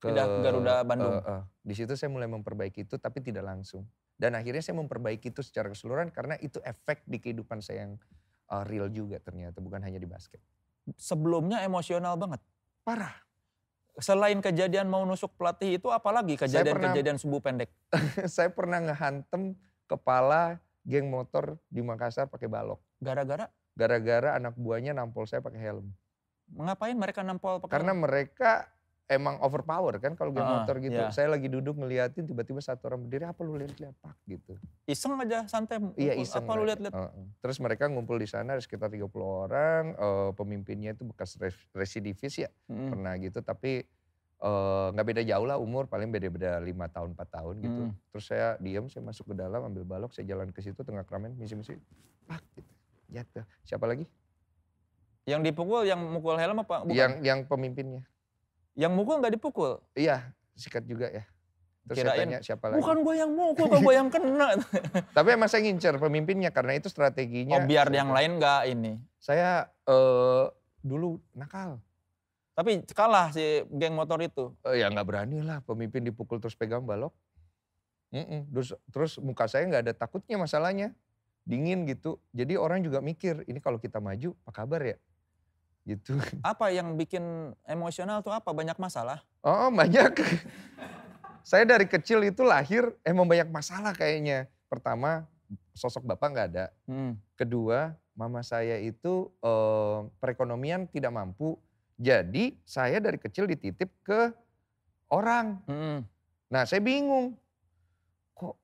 ke pindah Garuda eh, Bandung. Uh, uh, di situ saya mulai memperbaiki itu tapi tidak langsung. Dan akhirnya saya memperbaiki itu secara keseluruhan karena itu efek di kehidupan saya yang uh, real juga ternyata bukan hanya di basket. Sebelumnya emosional banget. Parah. Selain kejadian mau nusuk pelatih itu apalagi kejadian-kejadian subuh pendek? saya pernah ngehantem kepala geng motor di Makassar pakai balok. Gara-gara? Gara-gara anak buahnya nampol saya pakai helm. Mengapain mereka nampol pakai Karena mereka emang overpower kan kalau gue uh, motor gitu. Yeah. Saya lagi duduk ngeliatin tiba-tiba satu orang berdiri apa lu lihat-lihat pak gitu. Iseng aja santai. Iya iseng. Apa lu lihat-lihat. Uh, Terus mereka ngumpul di sana ada sekitar 30 orang. Uh, pemimpinnya itu bekas residivis ya mm. pernah gitu tapi eh, nggak uh, beda jauh lah umur paling beda-beda lima -beda tahun 4 tahun gitu. Mm. Terus saya diem saya masuk ke dalam ambil balok saya jalan ke situ tengah keramen misi-misi pak gitu. Jatuh. Siapa lagi? Yang dipukul yang mukul helm apa? Bukan? Yang yang pemimpinnya. Yang mukul nggak dipukul? Iya, sikat juga ya. Terus Kirain, saya tanya siapa lagi. Bukan gue yang mukul, kok gue yang kena. Tapi emang saya ngincer pemimpinnya karena itu strateginya. Oh biar yang gitu. lain gak ini. Saya uh, dulu nakal. Tapi kalah si geng motor itu. Uh, ya nggak berani lah pemimpin dipukul terus pegang balok. Mm -mm. Terus, terus muka saya nggak ada takutnya masalahnya. Dingin gitu. Jadi orang juga mikir, ini kalau kita maju apa kabar ya? gitu. Apa yang bikin emosional tuh apa? Banyak masalah? Oh banyak. saya dari kecil itu lahir emang banyak masalah kayaknya. Pertama sosok bapak nggak ada. Hmm. Kedua mama saya itu eh, perekonomian tidak mampu. Jadi saya dari kecil dititip ke orang. Hmm. Nah saya bingung. Kok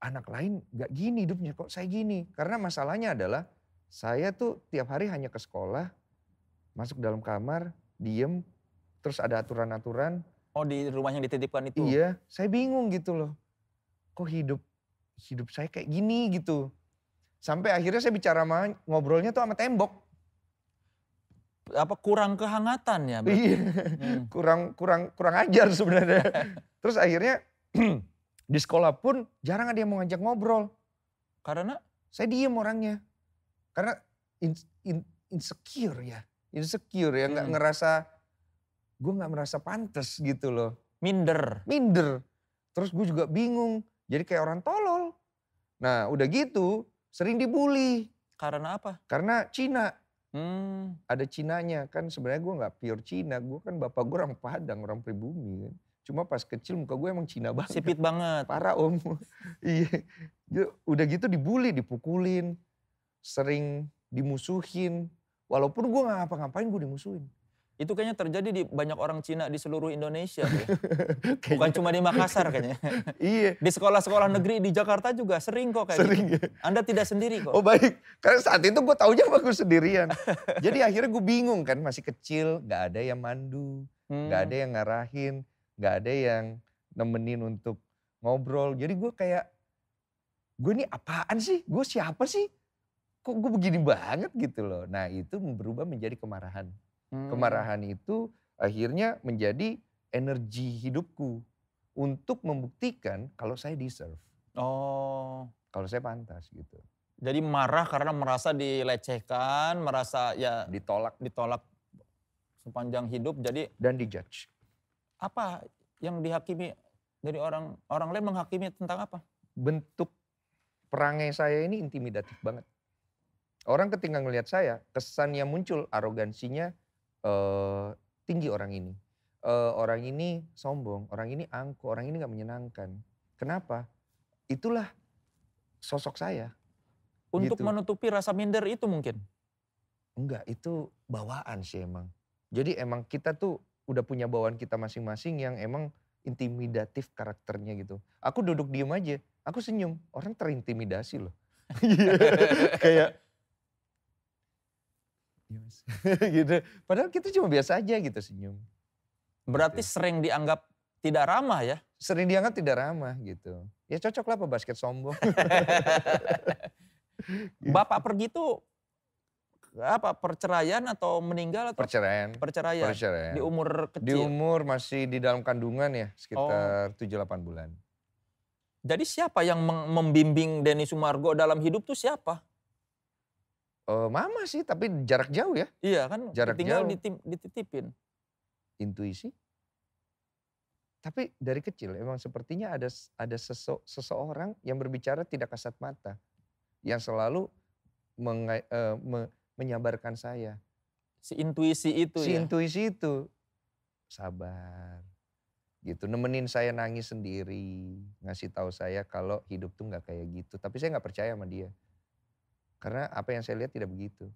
anak lain nggak gini hidupnya kok saya gini? Karena masalahnya adalah saya tuh tiap hari hanya ke sekolah, masuk dalam kamar, diem, terus ada aturan-aturan. Oh di rumah yang dititipkan itu? Iya, saya bingung gitu loh. Kok hidup hidup saya kayak gini gitu. Sampai akhirnya saya bicara sama ngobrolnya tuh sama tembok apa kurang kehangatan ya Iya. Hmm. kurang kurang kurang ajar sebenarnya. Terus akhirnya di sekolah pun jarang ada yang mau ngajak ngobrol. Karena saya diem orangnya. Karena in, in, insecure ya insecure ya nggak hmm. ngerasa gue nggak merasa pantas gitu loh minder minder terus gue juga bingung jadi kayak orang tolol nah udah gitu sering dibully karena apa karena Cina hmm. ada Cinanya kan sebenarnya gue nggak pure Cina gue kan bapak gue orang Padang orang pribumi kan Cuma pas kecil muka gue emang Cina banget. Sipit banget. Parah om. iya. Udah gitu dibully, dipukulin, sering dimusuhin. Walaupun gue gak ngapa-ngapain gue dimusuhin. Itu kayaknya terjadi di banyak orang Cina di seluruh Indonesia. Ya. Bukan cuma di Makassar kayaknya. iya. Di sekolah-sekolah negeri di Jakarta juga sering kok kayak sering, gitu. Ya. Anda tidak sendiri kok. Oh baik. Karena saat itu gue taunya apa gue sendirian. Jadi akhirnya gue bingung kan masih kecil. Gak ada yang mandu. Hmm. Gak ada yang ngarahin. Gak ada yang nemenin untuk ngobrol. Jadi gue kayak gue ini apaan sih? Gue siapa sih? kok gue begini banget gitu loh. Nah itu berubah menjadi kemarahan. Hmm. Kemarahan itu akhirnya menjadi energi hidupku untuk membuktikan kalau saya deserve. Oh. Kalau saya pantas gitu. Jadi marah karena merasa dilecehkan, merasa ya ditolak, ditolak sepanjang hidup. Jadi dan dijudge. Apa yang dihakimi dari orang orang lain menghakimi tentang apa? Bentuk perangai saya ini intimidatif banget. Orang ketika ngelihat saya, kesan yang muncul arogansinya eh, tinggi orang ini. Eh, orang ini sombong, orang ini angkuh, orang ini nggak menyenangkan. Kenapa? Itulah sosok saya. Untuk gitu. menutupi rasa minder itu mungkin? Enggak, itu bawaan sih emang. Jadi emang kita tuh udah punya bawaan kita masing-masing yang emang intimidatif karakternya gitu. Aku duduk diem aja, aku senyum. Orang terintimidasi loh. Iya. kayak Yes. gitu. Padahal kita cuma biasa aja gitu senyum. Berarti gitu. sering dianggap tidak ramah ya? Sering dianggap tidak ramah gitu. Ya cocok lah basket sombong. Gitu. Bapak pergi tuh apa perceraian atau meninggal atau perceraian. perceraian. Perceraian. Di umur kecil. Di umur masih di dalam kandungan ya, sekitar oh. delapan bulan. Jadi siapa yang membimbing Denny Sumargo dalam hidup tuh siapa? Uh, mama sih, tapi jarak jauh ya. Iya kan, jarak tinggal jauh. dititipin. Intuisi? Tapi dari kecil emang sepertinya ada ada sese, seseorang yang berbicara tidak kasat mata. Yang selalu meng, uh, eh, me, menyabarkan saya. Si intuisi itu si ya? Si intuisi itu. Sabar. Gitu, nemenin saya nangis sendiri. Ngasih tahu saya kalau hidup tuh nggak kayak gitu. Tapi saya nggak percaya sama dia karena apa yang saya lihat tidak begitu.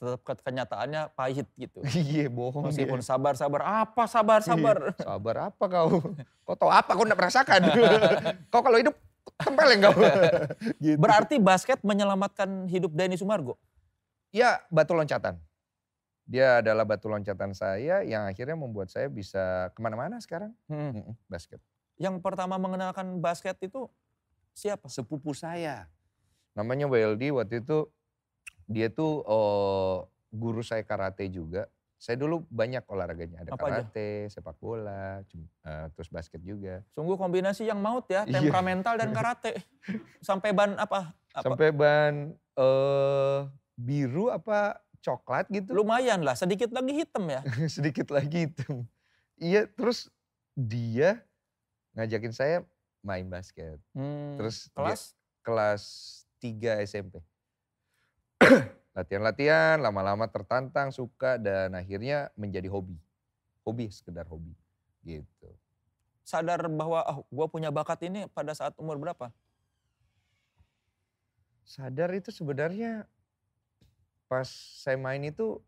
Tetap kenyataannya pahit gitu. Iya bohong. Meskipun sabar-sabar, apa sabar-sabar? Iya, sabar apa kau? Kau tau apa kau tidak merasakan? kau kalau hidup tempel yang kau. gitu. Berarti basket menyelamatkan hidup Denny Sumargo? Ya batu loncatan. Dia adalah batu loncatan saya yang akhirnya membuat saya bisa kemana-mana sekarang. Hmm. Basket. Yang pertama mengenalkan basket itu siapa? Sepupu saya namanya WLD waktu itu dia tuh uh, guru saya karate juga. Saya dulu banyak olahraganya, ada Apa karate, aja? sepak bola, uh, terus basket juga. Sungguh kombinasi yang maut ya, iya. temperamental dan karate. Sampai ban apa? apa? Sampai ban uh, biru apa coklat gitu. Lumayan lah, sedikit lagi hitam ya. sedikit lagi hitam. Iya, terus dia ngajakin saya main basket. Hmm, terus kelas dia, kelas 3 SMP. Latihan-latihan, lama-lama tertantang, suka, dan akhirnya menjadi hobi. Hobi, sekedar hobi. Gitu. Sadar bahwa oh, gue punya bakat ini pada saat umur berapa? Sadar itu sebenarnya pas saya main itu,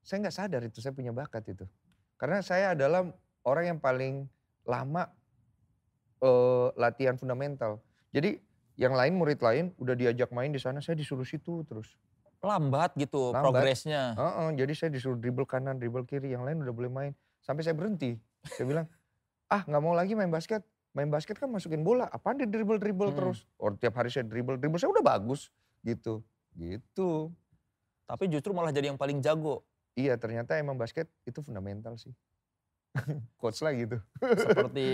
saya nggak sadar itu saya punya bakat itu. Karena saya adalah orang yang paling lama uh, latihan fundamental. Jadi yang lain murid lain udah diajak main di sana, saya disuruh situ terus. Lambat gitu progresnya. Uh -uh, jadi saya disuruh dribble kanan, dribble kiri, yang lain udah boleh main. Sampai saya berhenti. Saya bilang, ah nggak mau lagi main basket. Main basket kan masukin bola, apa dia dribble-dribble hmm. terus. Or tiap hari saya dribble-dribble, saya udah bagus gitu. Gitu. Tapi justru malah jadi yang paling jago. Iya ternyata emang basket itu fundamental sih. coach lagi tuh. Seperti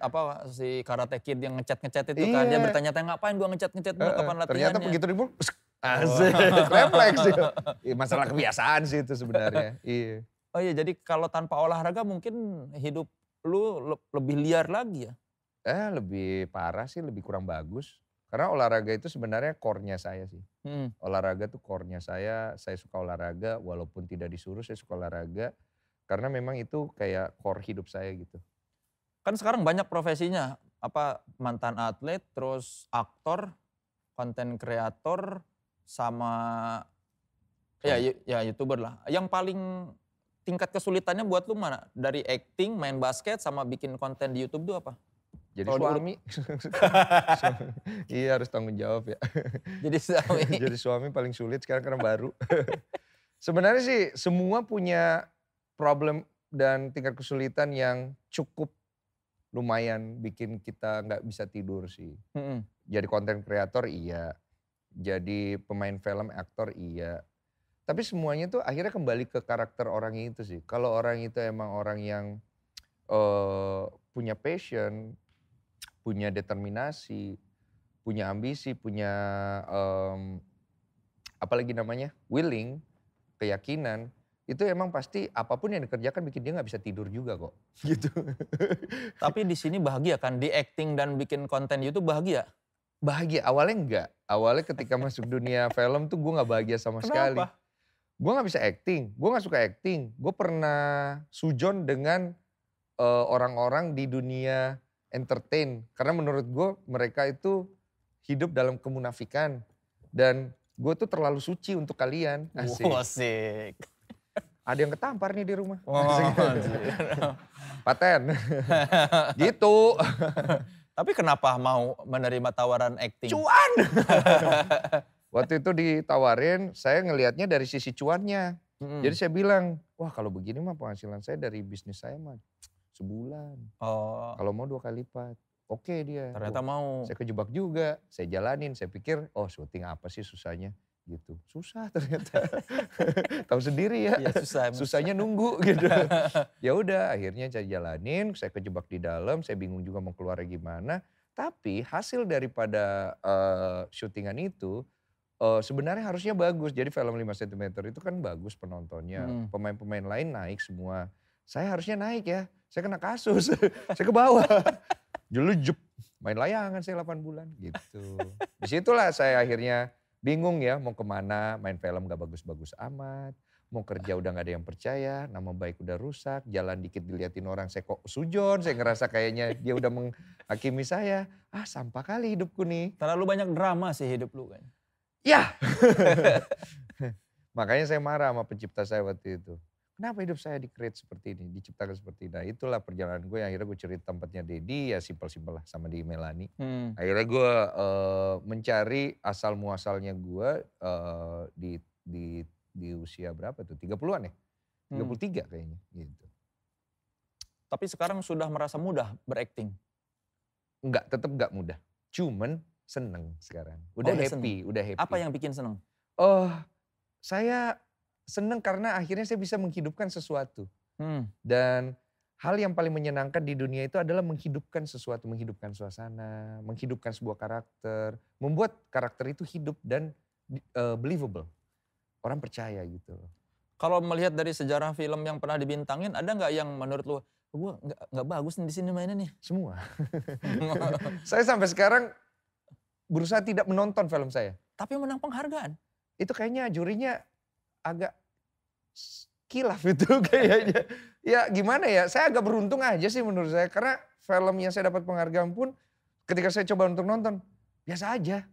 apa si karate kid yang ngecat ngecat itu iya. kan dia iya. bertanya-tanya ngapain gua ngecat ngecat uh, kapan latihan. Ternyata begitu dipul asik refleks sih. Iya, masalah kebiasaan sih itu sebenarnya. Iya. Oh iya jadi kalau tanpa olahraga mungkin hidup lu lebih liar lagi ya? Eh lebih parah sih lebih kurang bagus. Karena olahraga itu sebenarnya core-nya saya sih. Hmm. Olahraga tuh core-nya saya, saya suka olahraga walaupun tidak disuruh saya suka olahraga karena memang itu kayak core hidup saya gitu. Kan sekarang banyak profesinya, apa mantan atlet, terus aktor, konten kreator, sama ya ya youtuber lah. Yang paling tingkat kesulitannya buat lu mana? Dari acting, main basket, sama bikin konten di YouTube itu apa? Jadi Kalo suami. iya harus tanggung jawab ya. Jadi suami. Jadi suami paling sulit sekarang karena baru. Sebenarnya sih semua punya problem dan tingkat kesulitan yang cukup lumayan bikin kita nggak bisa tidur sih. Mm-hmm. Jadi konten kreator iya, jadi pemain film, aktor iya. Tapi semuanya tuh akhirnya kembali ke karakter orang itu sih. Kalau orang itu emang orang yang uh, punya passion, punya determinasi, punya ambisi, punya um, apalagi namanya willing, keyakinan, itu emang pasti apapun yang dikerjakan bikin dia nggak bisa tidur juga kok gitu tapi di sini bahagia kan di acting dan bikin konten YouTube bahagia bahagia awalnya enggak awalnya ketika masuk dunia film tuh gue nggak bahagia sama Kenapa? sekali gue nggak bisa acting gue nggak suka acting gue pernah sujon dengan orang eh, orang-orang di dunia entertain karena menurut gue mereka itu hidup dalam kemunafikan dan gue tuh terlalu suci untuk kalian asik, wow, asik ada yang ketampar nih di rumah. Oh, Paten. gitu. Tapi kenapa mau menerima tawaran acting? Cuan. Waktu itu ditawarin, saya ngelihatnya dari sisi cuannya. Hmm. Jadi saya bilang, wah kalau begini mah penghasilan saya dari bisnis saya mah sebulan. Oh. Kalau mau dua kali lipat. Oke okay dia. Ternyata oh, mau. Saya kejebak juga. Saya jalanin, saya pikir, oh syuting apa sih susahnya gitu. Susah ternyata. Tahu sendiri ya. ya susah, Susahnya nunggu gitu. ya udah akhirnya saya jalanin, saya kejebak di dalam, saya bingung juga mau keluar gimana. Tapi hasil daripada uh, syutingan itu uh, sebenarnya harusnya bagus. Jadi film 5 cm itu kan bagus penontonnya. Hmm. Pemain-pemain hmm. lain naik semua. Saya harusnya naik ya. Saya kena kasus. saya ke bawah. jelujup main layangan saya 8 bulan gitu. Disitulah saya akhirnya bingung ya mau kemana, main film gak bagus-bagus amat, mau kerja udah gak ada yang percaya, nama baik udah rusak, jalan dikit diliatin orang, saya kok sujon, saya ngerasa kayaknya dia udah menghakimi saya. Ah sampah kali hidupku nih. Terlalu banyak drama sih hidup lu kan. Ya! Makanya saya marah sama pencipta saya waktu itu. Kenapa hidup saya di create seperti ini, diciptakan seperti ini. Nah itulah perjalanan gue, akhirnya gue cerita tempatnya Dedi, ya simpel-simpel lah sama di Melani. Hmm. Akhirnya gue uh, mencari asal-muasalnya gue uh, di, di, di usia berapa tuh, 30-an ya? 33 hmm. kayaknya gitu. Tapi sekarang sudah merasa mudah berakting? Enggak, tetap enggak mudah. Cuman seneng sekarang. Udah, oh, udah happy, seneng. udah happy. Apa yang bikin seneng? Oh, saya seneng karena akhirnya saya bisa menghidupkan sesuatu. Hmm. Dan hal yang paling menyenangkan di dunia itu adalah menghidupkan sesuatu, menghidupkan suasana, menghidupkan sebuah karakter, membuat karakter itu hidup dan uh, believable. Orang percaya gitu Kalau melihat dari sejarah film yang pernah dibintangin, ada nggak yang menurut lu, gue nggak bagus di sini mainnya nih? Semua. saya sampai sekarang berusaha tidak menonton film saya. Tapi menang penghargaan. Itu kayaknya jurinya agak kilaf itu kayaknya. ya gimana ya, saya agak beruntung aja sih menurut saya. Karena film yang saya dapat penghargaan pun ketika saya coba untuk nonton, biasa aja.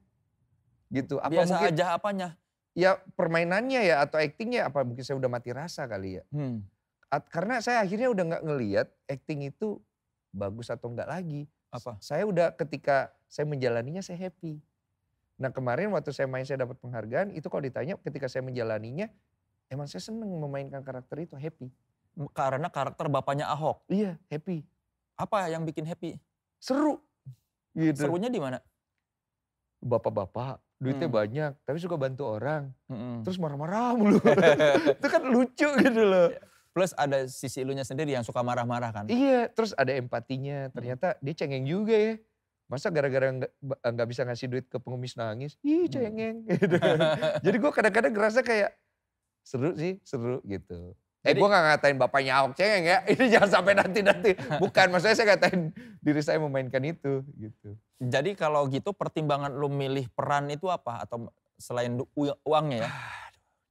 Gitu. Apa biasa mungkin, aja apanya? Ya permainannya ya atau aktingnya apa mungkin saya udah mati rasa kali ya. Hmm. At, karena saya akhirnya udah nggak ngeliat acting itu bagus atau enggak lagi. Apa? Saya udah ketika saya menjalaninya saya happy. Nah kemarin waktu saya main saya dapat penghargaan, itu kalau ditanya ketika saya menjalaninya, emang saya seneng memainkan karakter itu, happy. Karena karakter bapaknya Ahok? Iya, happy. Apa yang bikin happy? Seru. Gitu. Serunya di mana? Bapak-bapak, duitnya hmm. banyak, tapi suka bantu orang. Hmm. Terus marah-marah mulu. itu kan lucu gitu loh. Iya. Plus ada sisi ilunya sendiri yang suka marah-marah kan? Iya, terus ada empatinya. Ternyata hmm. dia cengeng juga ya. Masa gara-gara eh, nggak bisa ngasih duit ke pengemis nangis, ih hmm. cengeng. Hmm. Gitu. Jadi gue kadang-kadang ngerasa kayak seru sih, seru gitu. eh gue gak ngatain bapaknya Ahok cengeng ya, ini jangan sampai nanti-nanti. Bukan, maksudnya saya ngatain diri saya memainkan itu gitu. Jadi kalau gitu pertimbangan lo milih peran itu apa? Atau selain uangnya ya?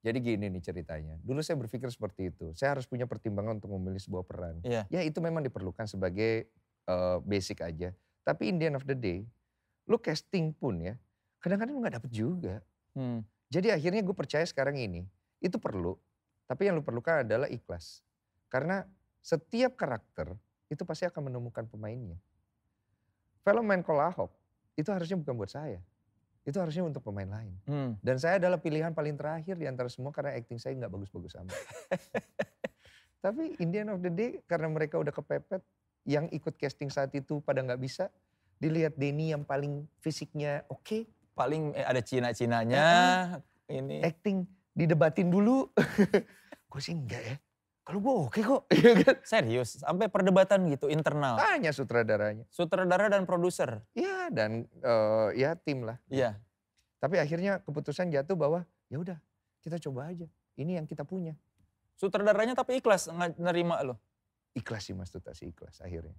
Jadi gini nih ceritanya. Dulu saya berpikir seperti itu. Saya harus punya pertimbangan untuk memilih sebuah peran. Yeah. Ya itu memang diperlukan sebagai uh, basic aja. Tapi in the end of the day, lu casting pun ya, kadang-kadang lu gak dapet juga. Hmm. Jadi akhirnya gue percaya sekarang ini, itu perlu. Tapi yang lu perlukan adalah ikhlas. Karena setiap karakter itu pasti akan menemukan pemainnya. Film main Kolahok, itu harusnya bukan buat saya. Itu harusnya untuk pemain lain. Hmm. Dan saya adalah pilihan paling terakhir di antara semua karena acting saya nggak bagus-bagus amat. Tapi Indian of the day, karena mereka udah kepepet, yang ikut casting saat itu pada nggak bisa. Dilihat Denny yang paling fisiknya oke. Okay. Paling eh, ada Cina-Cinanya. Eh, ini. Acting didebatin dulu. gue sih enggak ya. Kalau gue oke okay kok. Iya kan? Serius, sampai perdebatan gitu internal. Tanya sutradaranya. Sutradara dan produser. Iya dan uh, ya tim lah. Iya. Tapi akhirnya keputusan jatuh bahwa ya udah kita coba aja. Ini yang kita punya. Sutradaranya tapi ikhlas nerima loh ikhlas sih Mas Tuta sih ikhlas akhirnya.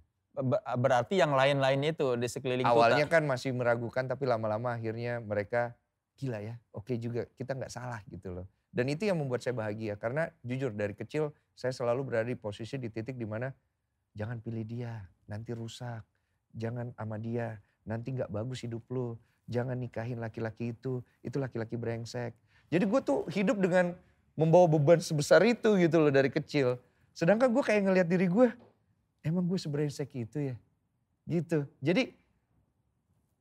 Berarti yang lain-lain itu di sekeliling Awalnya kan masih meragukan tapi lama-lama akhirnya mereka gila ya oke okay juga kita nggak salah gitu loh. Dan itu yang membuat saya bahagia karena jujur dari kecil saya selalu berada di posisi di titik dimana jangan pilih dia nanti rusak. Jangan sama dia nanti nggak bagus hidup lu. Jangan nikahin laki-laki itu, itu laki-laki brengsek. Jadi gue tuh hidup dengan membawa beban sebesar itu gitu loh dari kecil. Sedangkan gue kayak ngelihat diri gue, emang gue sebrengsek itu ya. Gitu. Jadi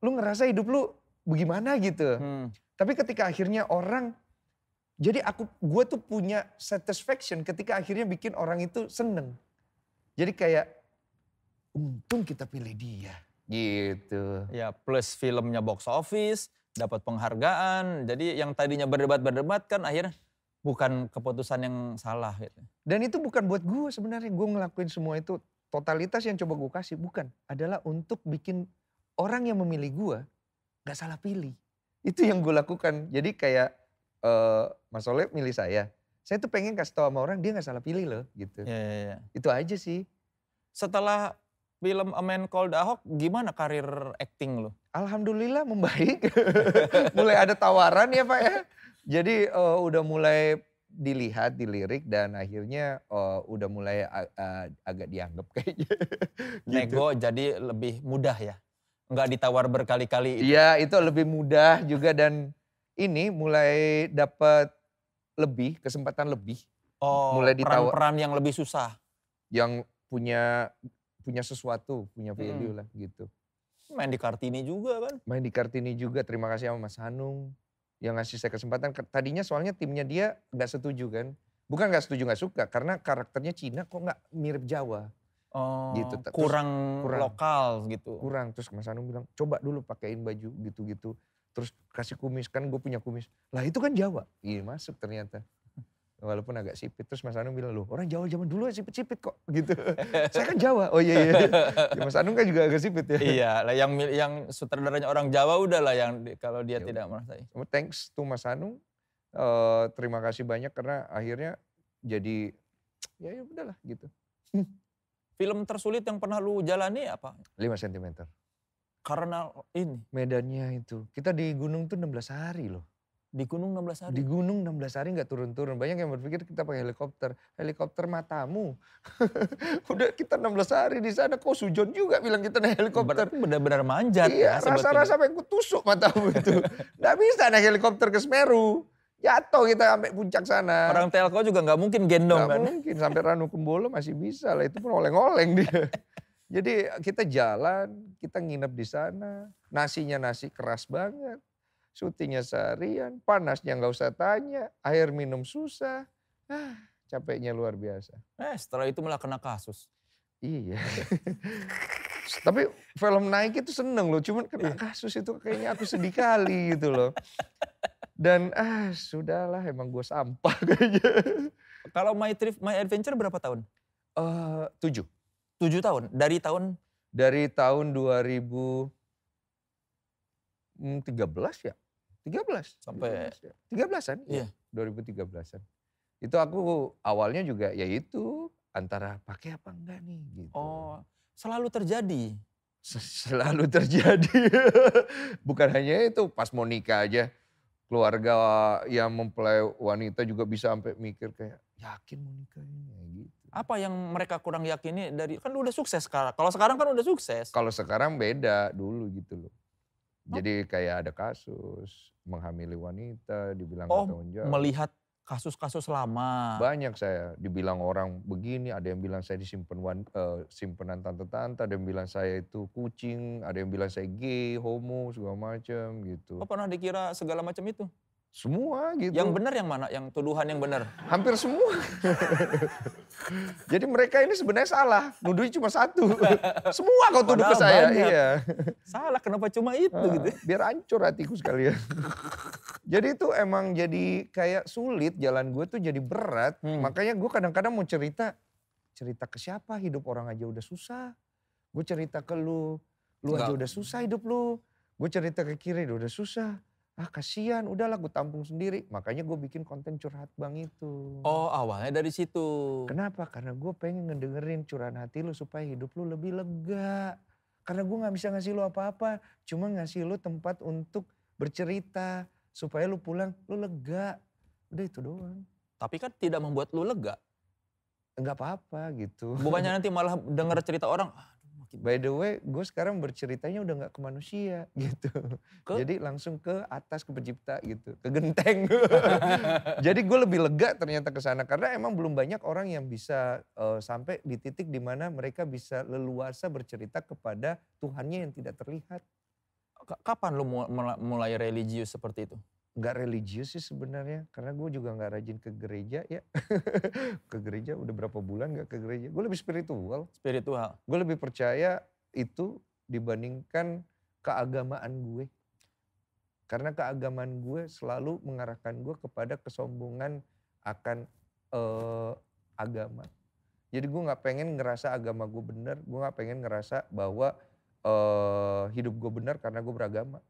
lu ngerasa hidup lu bagaimana gitu. Hmm. Tapi ketika akhirnya orang, jadi aku gue tuh punya satisfaction ketika akhirnya bikin orang itu seneng. Jadi kayak untung kita pilih dia gitu. Ya plus filmnya box office, dapat penghargaan. Jadi yang tadinya berdebat-berdebat kan akhirnya bukan keputusan yang salah gitu. Dan itu bukan buat gue sebenarnya, gue ngelakuin semua itu totalitas yang coba gue kasih, bukan. Adalah untuk bikin orang yang memilih gue gak salah pilih. Itu yang gue lakukan, jadi kayak uh, Mas Oleh milih saya. Saya tuh pengen kasih tau sama orang dia gak salah pilih loh gitu. Ya, ya, Itu aja sih. Setelah film A Man Called Ahok gimana karir acting lo? Alhamdulillah membaik. Mulai ada tawaran ya Pak ya. Jadi uh, udah mulai dilihat, dilirik dan akhirnya uh, udah mulai uh, agak dianggap kayaknya. gitu. Nego jadi lebih mudah ya. Enggak ditawar berkali-kali. Iya, itu. itu lebih mudah juga dan ini mulai dapat lebih, kesempatan lebih. Oh, mulai ditawar peran-peran yang lebih susah. Yang punya punya sesuatu, punya value hmm. lah gitu. Main di Kartini juga kan? Main di Kartini juga. Terima kasih sama Mas Hanung yang ngasih saya kesempatan. Tadinya soalnya timnya dia nggak setuju kan. Bukan nggak setuju nggak suka, karena karakternya Cina kok nggak mirip Jawa. Oh, gitu. Terus, kurang, kurang lokal gitu. Kurang. Terus Mas Anung bilang, coba dulu pakaiin baju gitu-gitu. Terus kasih kumis, kan gue punya kumis. Lah itu kan Jawa. Iya masuk ternyata. Walaupun agak sipit. Terus Mas Anung bilang, loh orang Jawa zaman dulu sipit-sipit kok. gitu. Saya kan Jawa. Oh iya, iya. Ya, Mas Anung kan juga agak sipit ya. Iya lah yang, yang sutradaranya orang Jawa udah lah yang kalau dia ya, tidak merasa. Thanks to Mas Anung. Uh, terima kasih banyak karena akhirnya jadi ya ya udahlah gitu. Film tersulit yang pernah lu jalani apa? 5 cm. Karena ini? Medannya itu. Kita di gunung tuh 16 hari loh. Di gunung 16 hari? Di gunung 16 hari nggak turun-turun. Banyak yang berpikir kita pakai helikopter. Helikopter matamu. Udah kita 16 hari di sana kok sujon juga bilang kita naik helikopter. Berarti benar-benar manjat iya, ya. Rasa-rasa pengen kutusuk matamu itu. nggak bisa naik helikopter ke Semeru. Jatuh kita sampai puncak sana. Orang telko juga nggak mungkin gendong gak kan? mungkin, sampai Ranu Kembolo masih bisa lah. Itu pun oleng-oleng dia. Jadi kita jalan, kita nginep di sana. Nasinya nasi keras banget syutingnya seharian, panasnya nggak usah tanya, air minum susah. Ah, capeknya luar biasa. Eh, setelah itu malah kena kasus. Iya. Tapi film naik itu seneng loh, cuman kena iya. kasus itu kayaknya aku sedih kali gitu loh. Dan ah sudahlah emang gue sampah kayaknya. Kalau My Trip, My Adventure berapa tahun? Uh, tujuh. Tujuh tahun? Dari tahun? Dari tahun 2013 hmm, ya. 13. Sampai 13-an. Iya. 2013-an. Iya. Itu aku awalnya juga ya itu antara pakai apa enggak nih gitu. Oh, selalu terjadi. Selalu terjadi. Bukan hanya itu, pas mau nikah aja keluarga yang mempelai wanita juga bisa sampai mikir kayak yakin mau nikah ini ya gitu. Apa yang mereka kurang yakini dari kan udah sukses sekarang. Kalau sekarang kan udah sukses. Kalau sekarang beda dulu gitu loh. Oh. Jadi kayak ada kasus, menghamili wanita, dibilang oh, tanggung jawab. melihat kasus-kasus lama. Banyak saya dibilang orang begini, ada yang bilang saya disimpan uh, simpenan tante-tante, ada yang bilang saya itu kucing, ada yang bilang saya gay, homo, segala macam gitu. Oh pernah dikira segala macam itu? Semua gitu. Yang benar yang mana? Yang tuduhan yang benar? Hampir semua. Jadi mereka ini sebenarnya salah. Nuduhnya cuma satu. semua kau tuduh ke saya. Iya. Salah kenapa cuma itu ah, gitu. Biar hancur hatiku sekalian. jadi itu emang jadi kayak sulit jalan gue tuh jadi berat. Hmm. Makanya gue kadang-kadang mau cerita. Cerita ke siapa hidup orang aja udah susah. Gue cerita ke lu. Lu Enggak. aja udah susah hidup lu. Gue cerita ke kiri udah susah ah kasihan udahlah gue tampung sendiri. Makanya gue bikin konten curhat bang itu. Oh awalnya dari situ. Kenapa? Karena gue pengen ngedengerin curahan hati lu supaya hidup lu lebih lega. Karena gue nggak bisa ngasih lu apa-apa. Cuma ngasih lu tempat untuk bercerita. Supaya lu pulang, lu lega. Udah itu doang. Tapi kan tidak membuat lu lega. nggak apa-apa gitu. Bukannya nanti malah denger cerita orang, By the way, gue sekarang berceritanya udah nggak ke manusia gitu. Ke? Jadi langsung ke atas ke pencipta gitu, ke genteng. Jadi gue lebih lega ternyata ke sana karena emang belum banyak orang yang bisa uh, sampai di titik di mana mereka bisa leluasa bercerita kepada Tuhannya yang tidak terlihat. Kapan lu mulai religius seperti itu? nggak religius sih sebenarnya karena gue juga nggak rajin ke gereja ya ke gereja udah berapa bulan nggak ke gereja gue lebih spiritual spiritual gue lebih percaya itu dibandingkan keagamaan gue karena keagamaan gue selalu mengarahkan gue kepada kesombongan akan eh, agama jadi gue nggak pengen ngerasa agama gue bener gue nggak pengen ngerasa bahwa eh, hidup gue benar karena gue beragama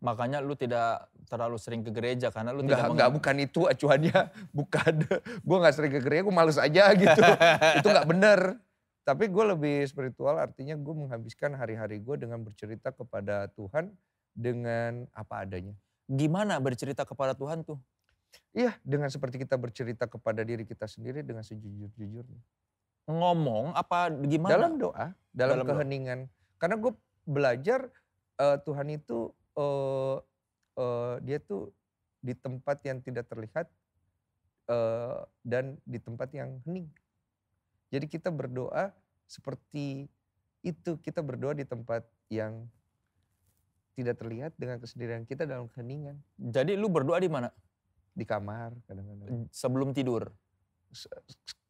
makanya lu tidak terlalu sering ke gereja karena lu enggak, tidak enggak bukan itu acuannya bukan gue nggak sering ke gereja gue males aja gitu itu nggak bener tapi gue lebih spiritual artinya gue menghabiskan hari-hari gue dengan bercerita kepada Tuhan dengan apa adanya gimana bercerita kepada Tuhan tuh iya dengan seperti kita bercerita kepada diri kita sendiri dengan sejujur-jujurnya ngomong apa gimana dalam doa dalam, dalam keheningan doa. karena gue belajar uh, Tuhan itu uh, uh, dia tuh di tempat yang tidak terlihat uh, dan di tempat yang hening. Jadi kita berdoa seperti itu kita berdoa di tempat yang tidak terlihat dengan kesendirian kita dalam keheningan. Jadi lu berdoa di mana? Di kamar kadang-kadang. Sebelum tidur.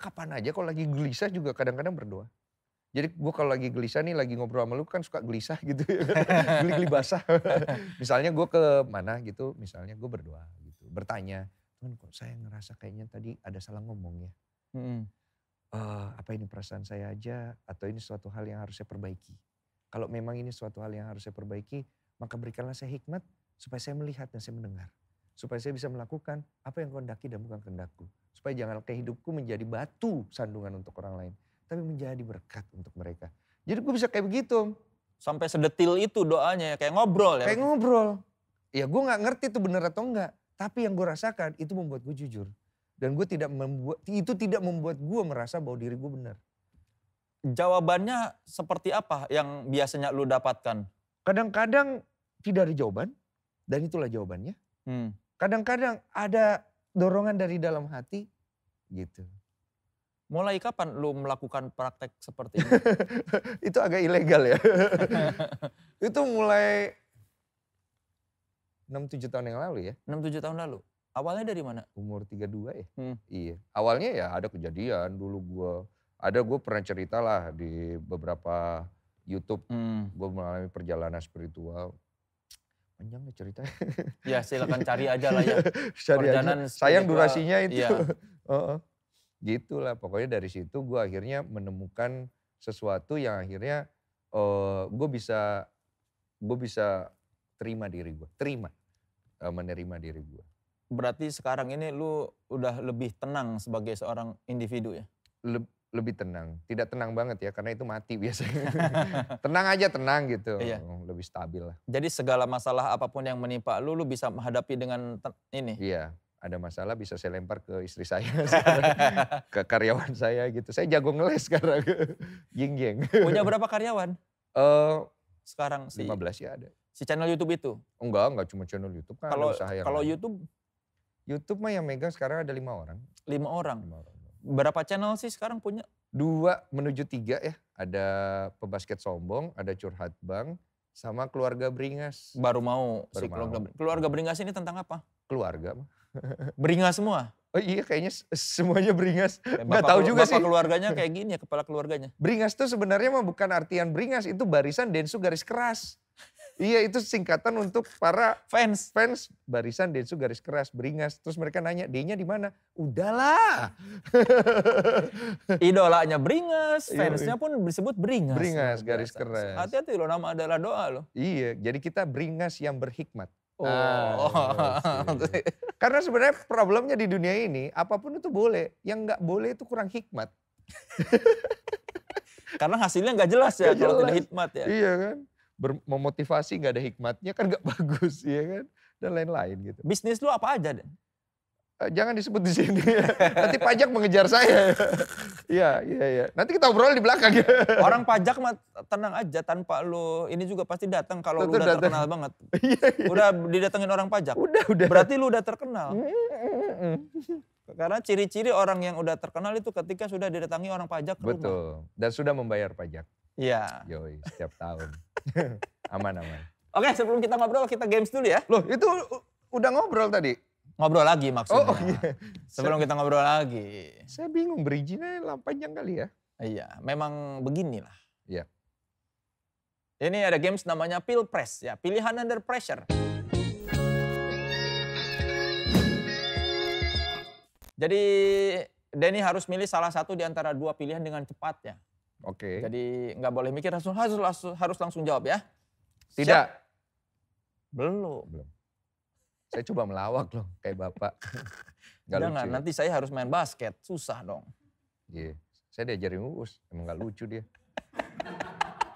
Kapan aja kalau lagi gelisah juga kadang-kadang berdoa. Jadi gue kalau lagi gelisah nih, lagi ngobrol sama lu kan suka gelisah gitu. Geli-geli basah. misalnya gue ke mana gitu, misalnya gue berdoa gitu. Bertanya, Tuhan kok saya ngerasa kayaknya tadi ada salah ngomong ya. Mm -hmm. uh, apa ini perasaan saya aja atau ini suatu hal yang harus saya perbaiki. Kalau memang ini suatu hal yang harus saya perbaiki, maka berikanlah saya hikmat supaya saya melihat dan saya mendengar. Supaya saya bisa melakukan apa yang kau dan bukan kehendakku. Supaya jangan kehidupku menjadi batu sandungan untuk orang lain tapi menjadi berkat untuk mereka. Jadi gue bisa kayak begitu. Sampai sedetil itu doanya ya, kayak ngobrol ya. Kayak ngobrol. Ya gue gak ngerti itu bener atau enggak. Tapi yang gue rasakan itu membuat gue jujur. Dan gue tidak membuat, itu tidak membuat gue merasa bahwa diri gue benar. Jawabannya seperti apa yang biasanya lu dapatkan? Kadang-kadang tidak ada jawaban. Dan itulah jawabannya. Hmm. Kadang-kadang hmm. Kadang -kadang ada dorongan dari dalam hati gitu. Mulai kapan lu melakukan praktek seperti ini? itu agak ilegal ya. itu mulai 6-7 tahun yang lalu ya. 6-7 tahun lalu. Awalnya dari mana? Umur 32 ya. Hmm. Iya. Awalnya ya ada kejadian dulu gue. Ada gue pernah cerita lah di beberapa YouTube. Hmm. Gue mengalami perjalanan spiritual panjang ya ceritanya. Ya silakan cari aja lah ya. cari Perjalanan aja. Sayang durasinya itu. Ya. uh -uh gitulah pokoknya dari situ gue akhirnya menemukan sesuatu yang akhirnya uh, eh, gue bisa gue bisa terima diri gue terima uh, menerima diri gue berarti sekarang ini lu udah lebih tenang sebagai seorang individu ya Le lebih tenang tidak tenang banget ya karena itu mati biasanya tenang aja tenang gitu iya. lebih stabil lah jadi segala masalah apapun yang menimpa lu lu bisa menghadapi dengan ini iya ada masalah bisa saya lempar ke istri saya, ke karyawan saya gitu. Saya jago ngeles sekarang, ying jeng. Punya berapa karyawan? Uh, sekarang sih. 15 ya ada. Si channel YouTube itu? Enggak, enggak cuma channel YouTube kan kalau, usaha yang Kalau lain. YouTube? YouTube mah yang megang sekarang ada lima orang. Lima orang? orang. Berapa channel sih sekarang punya? Dua menuju tiga ya. Ada pebasket sombong, ada curhat bang, sama keluarga Beringas. Baru mau Baru si mau. keluarga Beringas. Keluarga Beringas ini tentang apa? Keluarga mah Beringas semua? Oh iya kayaknya semuanya beringas. Ya, eh, Gak tahu juga bapak sih. keluarganya kayak gini ya kepala keluarganya. Beringas tuh sebenarnya mah bukan artian beringas itu barisan densu garis keras. iya itu singkatan untuk para fans fans barisan densu garis keras beringas. Terus mereka nanya D-nya di mana? Udahlah. Idolanya beringas, iya, fansnya iya. pun disebut beringas. Beringas garis keras. Hati-hati loh nama adalah doa loh. Iya jadi kita beringas yang berhikmat. Oh. Ah, iya Karena sebenarnya problemnya di dunia ini apapun itu boleh, yang nggak boleh itu kurang hikmat. Karena hasilnya nggak jelas ya gak kalau jelas. tidak hikmat ya. Iya kan, Ber- memotivasi nggak ada hikmatnya kan nggak bagus ya kan dan lain-lain gitu. Bisnis lu apa aja dan? Eh, jangan disebut di sini. Ya. Nanti pajak mengejar saya. Iya, iya, iya. Nanti kita obrol di belakang Orang pajak mah tenang aja tanpa lu ini juga pasti datang kalau lu udah datang. terkenal banget. Iya, iya. Udah didatengin orang pajak. Udah, udah. Berarti lu udah terkenal. Mm, mm, mm, Karena ciri-ciri orang yang udah terkenal itu ketika sudah didatangi orang pajak ke Betul. Rumah. Dan sudah membayar pajak. Iya. Yoi, setiap tahun. aman, aman. Oke, sebelum kita ngobrol kita games dulu ya. Loh, itu udah ngobrol tadi ngobrol lagi maksudnya. Oh, iya. Sebelum saya, kita ngobrol lagi. Saya bingung lama panjang kali ya. Iya, memang beginilah. Iya. Ini ada games namanya Pilpres ya, pilihan under pressure. Jadi Denny harus milih salah satu di antara dua pilihan dengan cepat ya. Oke. Jadi nggak boleh mikir langsung harus, harus harus langsung jawab ya. Tidak. Siap? Belum. Belum. Saya coba melawak loh kayak bapak. Gak Jangan, lucu. Ya. nanti saya harus main basket. Susah dong. Iya, yeah. saya diajarin Uus. Emang gak lucu dia.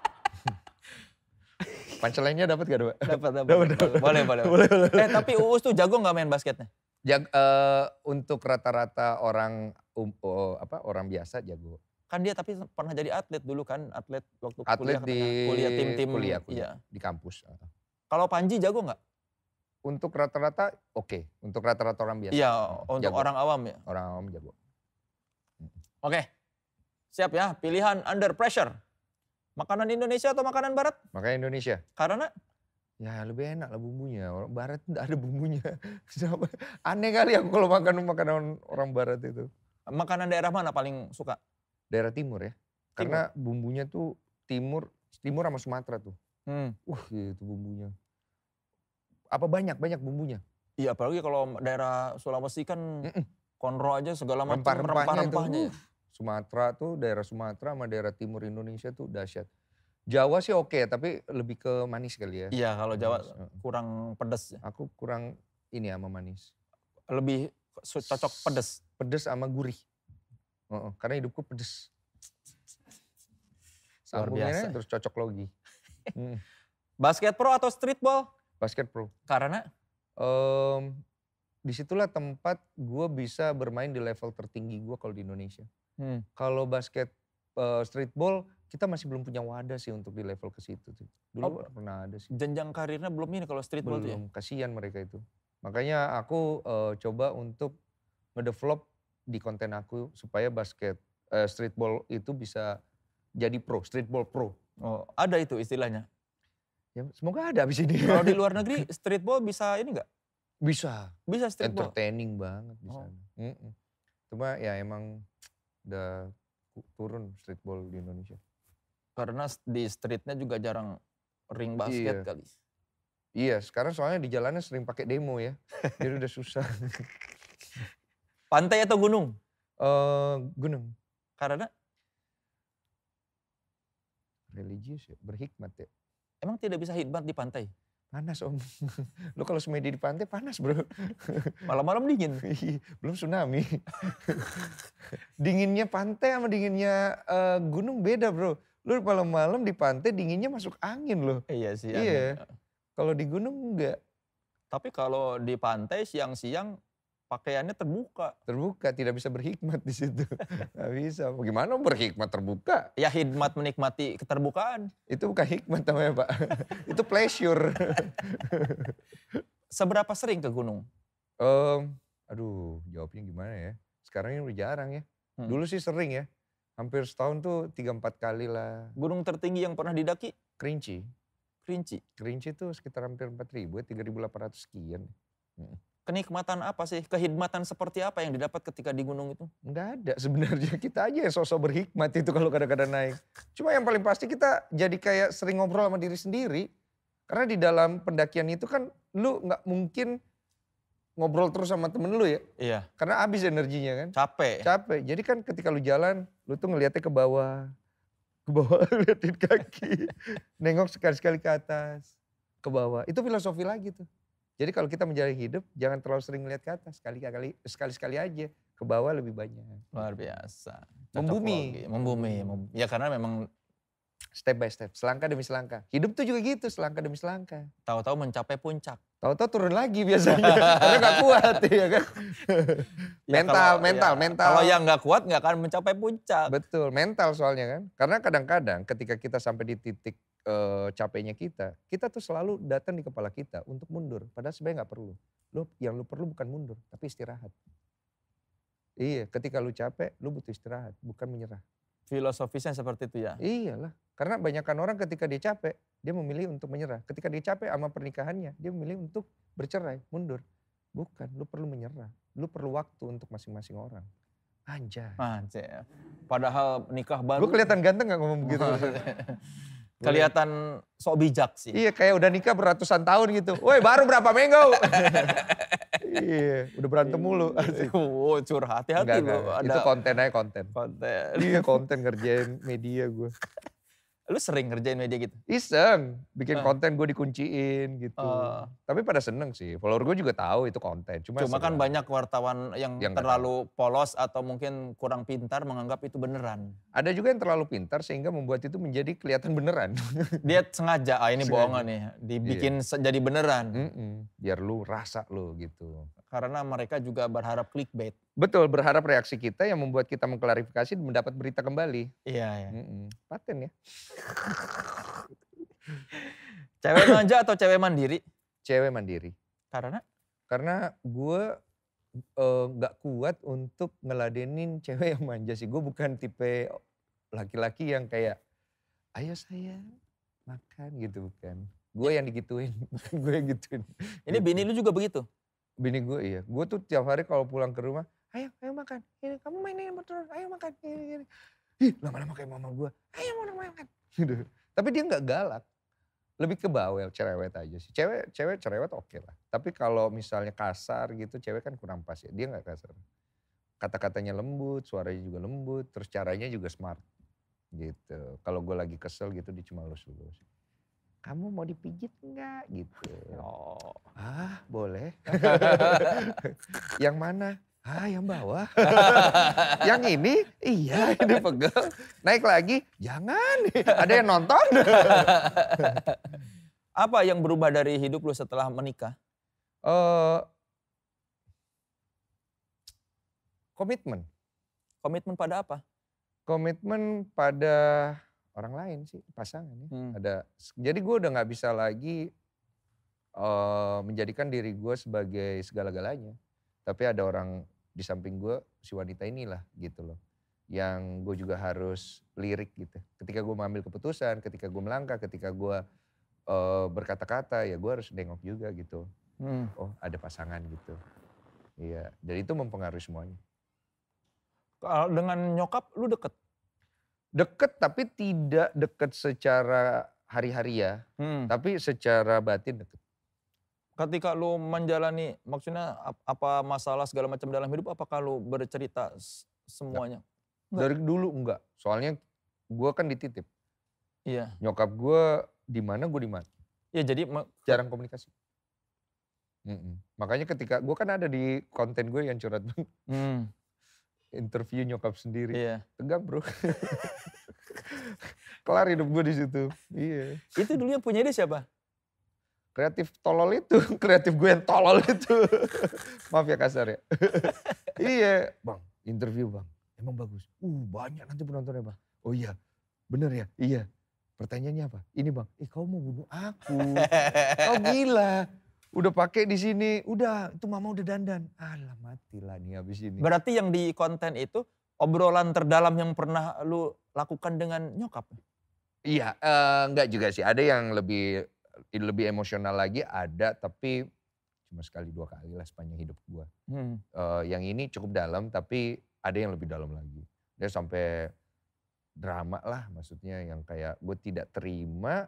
pancelainnya dapat gak, Pak? Dapat, dapat. Boleh, boleh. boleh, boleh. Eh, tapi Uus tuh jago gak main basketnya? Jag, uh, untuk rata-rata orang um, uh, apa orang biasa jago. Kan dia tapi pernah jadi atlet dulu kan, atlet waktu atlet kuliah di, kuliah tim-tim kuliah, kuliah, iya. di kampus. Kalau Panji jago nggak? untuk rata-rata oke, okay. untuk rata-rata orang biasa. Iya, hmm, untuk jago. orang awam ya. Orang awam jago. Hmm. Oke. Okay. Siap ya, pilihan under pressure. Makanan Indonesia atau makanan barat? Makanan Indonesia. Karena Ya lebih enak lah bumbunya. Orang barat enggak ada bumbunya. Aneh kali aku kalau makan makanan orang barat itu. Makanan daerah mana paling suka? Daerah timur ya. Timur. Karena bumbunya tuh timur, timur sama Sumatera tuh. Hmm. uh, itu bumbunya. Apa banyak banyak bumbunya? Iya, apalagi kalau daerah Sulawesi kan Mm-mm. konro aja segala macam rempah-rempahnya. Rempah ya. Sumatera tuh daerah Sumatera sama daerah timur Indonesia tuh dahsyat. Jawa sih oke, okay, tapi lebih ke manis kali ya. Iya, kalau Jawa manis. kurang pedes. Aku kurang ini sama manis. Lebih cocok pedes. Pedes sama gurih. Uh -uh, karena hidupku pedes. Luar biasa. Terus cocok logi. hmm. Basket pro atau streetball? Basket Pro. Karena? Um, disitulah tempat gue bisa bermain di level tertinggi gue kalau di Indonesia. Hmm. Kalau basket uh, streetball kita masih belum punya wadah sih untuk di level ke situ Dulu oh, pernah ada sih. Jenjang karirnya belum ini kalau streetball belum, tuh ya? Belum, kasihan mereka itu. Makanya aku uh, coba untuk ngedevelop di konten aku supaya basket uh, streetball itu bisa jadi pro, streetball pro. Oh, ada itu istilahnya. Ya, semoga ada abis ini. Kalau di luar negeri streetball bisa ini enggak? Bisa. Bisa streetball. Entertaining banget di oh. sana. Oh. Mm -mm. Cuma ya emang udah turun streetball di Indonesia. Karena di streetnya juga jarang ring iya. basket iya. kali. Iya, sekarang soalnya di jalannya sering pakai demo ya. Jadi udah susah. Pantai atau gunung? Uh, gunung. Karena? Religius ya, berhikmat ya. Emang tidak bisa hitbat di pantai? Panas om. Lo kalau semedi di pantai panas bro. Malam-malam dingin. Iya, belum tsunami. dinginnya pantai sama dinginnya uh, gunung beda bro. Lo malam-malam di pantai dinginnya masuk angin loh. Iya sih. Iya. Kalau di gunung enggak. Tapi kalau di pantai siang-siang pakaiannya terbuka. Terbuka, tidak bisa berhikmat di situ. Tidak bisa. Bagaimana berhikmat terbuka? Ya hikmat menikmati keterbukaan. Itu bukan hikmat namanya Pak. itu pleasure. Seberapa sering ke gunung? Um, aduh, jawabnya gimana ya? Sekarang ini udah jarang ya. Hmm. Dulu sih sering ya. Hampir setahun tuh tiga empat kali lah. Gunung tertinggi yang pernah didaki? Kerinci. Kerinci? Kerinci tuh sekitar hampir empat ribu, ya, tiga ribu ya, ratus sekian. Hmm kenikmatan apa sih? Kehidmatan seperti apa yang didapat ketika di gunung itu? Enggak ada sebenarnya. Kita aja yang sosok berhikmat itu kalau kadang-kadang naik. Cuma yang paling pasti kita jadi kayak sering ngobrol sama diri sendiri. Karena di dalam pendakian itu kan lu nggak mungkin ngobrol terus sama temen lu ya. Iya. Karena habis energinya kan. Capek. Capek. Jadi kan ketika lu jalan, lu tuh ngeliatnya ke bawah. Ke bawah liatin kaki. Nengok sekali-sekali ke atas. Ke bawah. Itu filosofi lagi tuh. Jadi kalau kita menjalani hidup, jangan terlalu sering melihat ke atas. Sekali-kali, sekali-sekali aja ke bawah lebih banyak. Luar biasa. Membumi. Membumi. Ya karena memang step by step, selangkah demi selangkah. Hidup tuh juga gitu, selangkah demi selangkah. Tahu-tahu mencapai puncak. Tahu-tahu turun lagi biasanya, karena gak kuat iya kan? ya kan. mental, kalau, mental, ya, mental. Kalau yang gak kuat gak akan mencapai puncak. Betul, mental soalnya kan. Karena kadang-kadang ketika kita sampai di titik uh, capeknya kita, kita tuh selalu datang di kepala kita untuk mundur. Padahal sebenarnya nggak perlu. Lo yang lu perlu bukan mundur, tapi istirahat. Iya, ketika lu capek, lu butuh istirahat, bukan menyerah. Filosofisnya seperti itu ya? Iyalah, karena banyakkan orang ketika dia capek, dia memilih untuk menyerah. Ketika dia capek sama pernikahannya, dia memilih untuk bercerai, mundur. Bukan, lu perlu menyerah. Lu perlu waktu untuk masing-masing orang. Anjay. Anjay. Padahal nikah baru. Lu kelihatan ganteng gak ngomong begitu? Iya. kelihatan sok bijak sih. Iya kayak udah nikah beratusan tahun gitu. Woi baru berapa minggu? iya udah berantem mulu. oh curhat hati-hati loh. Itu konten aja konten. Konten. Iya konten ngerjain media gue. Lu sering ngerjain media gitu? Iseng, bikin uh. konten gue dikunciin gitu. Uh. Tapi pada seneng sih, follower gue juga tahu itu konten. Cuma, Cuma kan banyak wartawan yang, yang terlalu gak. polos atau mungkin kurang pintar menganggap itu beneran. Ada juga yang terlalu pintar sehingga membuat itu menjadi kelihatan beneran. Dia sengaja, ah ini bohongan nih, dibikin iya. jadi beneran. Mm -mm. Biar lu rasa lu gitu karena mereka juga berharap clickbait. Betul, berharap reaksi kita yang membuat kita mengklarifikasi dan mendapat berita kembali. Iya, iya. Mm -mm. Paten ya. cewek manja atau cewek mandiri? Cewek mandiri. Karena? Karena gue eh, nggak uh, kuat untuk ngeladenin cewek yang manja sih. Gue bukan tipe laki-laki yang kayak, ayo saya makan gitu bukan. Gue yang digituin, gue yang gituin. Ini bini lu juga begitu? Bini gue iya. Gue tuh tiap hari kalau pulang ke rumah, ayo, ayo makan. Ini kamu mainin betul, ayo makan. Ini, ini. Ih, lama-lama kayak mama gue. Ayo mau makan. Gitu. Tapi dia nggak galak. Lebih ke bawel, cerewet aja sih. Cewek, cewek cerewet oke okay lah. Tapi kalau misalnya kasar gitu, cewek kan kurang pas ya. Dia nggak kasar. Kata-katanya lembut, suaranya juga lembut, terus caranya juga smart gitu. Kalau gue lagi kesel gitu dia cuma lus-lus kamu mau dipijit enggak gitu. Oh. Ah boleh. yang mana? Ah yang bawah. yang ini? Iya ini pegel. Naik lagi? Jangan. Ada yang nonton. Apa yang berubah dari hidup lu setelah menikah? Uh, komitmen. Komitmen pada apa? Komitmen pada orang lain sih pasangan ya. Hmm. Ada jadi gue udah nggak bisa lagi uh, menjadikan diri gue sebagai segala-galanya. Tapi ada orang di samping gue si wanita inilah gitu loh. Yang gue juga harus lirik gitu. Ketika gue mengambil keputusan, ketika gue melangkah, ketika gue uh, berkata-kata ya gue harus nengok juga gitu. Hmm. Oh ada pasangan gitu. Iya, jadi itu mempengaruhi semuanya. Dengan nyokap lu deket? Deket tapi tidak deket secara hari-hari ya. Hmm. Tapi secara batin deket. Ketika lu menjalani maksudnya apa masalah segala macam dalam hidup apa kalau bercerita semuanya? Enggak. Dari dulu enggak. Soalnya gue kan dititip. Iya. Nyokap gue di mana gue di mana. Iya jadi jarang komunikasi. Mm -mm. Makanya ketika gue kan ada di konten gue yang curhat Hmm interview nyokap sendiri. Iya. Tegang bro. Kelar hidup gue di situ. Iya. Itu dulu yang punya dia siapa? Kreatif tolol itu, kreatif gue yang tolol itu. Maaf ya kasar ya. iya, bang, interview bang, emang bagus. Uh banyak nanti penontonnya bang. Oh iya, bener ya, iya. Pertanyaannya apa? Ini bang, eh kau mau bunuh aku. Kau gila udah pakai di sini, udah itu mama udah dandan. Alah matilah nih habis ini. Berarti yang di konten itu obrolan terdalam yang pernah lu lakukan dengan nyokap? Iya, uh, enggak juga sih. Ada yang lebih lebih emosional lagi ada, tapi cuma sekali dua kali lah sepanjang hidup gua. Hmm. Uh, yang ini cukup dalam, tapi ada yang lebih dalam lagi. Dia sampai drama lah, maksudnya yang kayak gue tidak terima,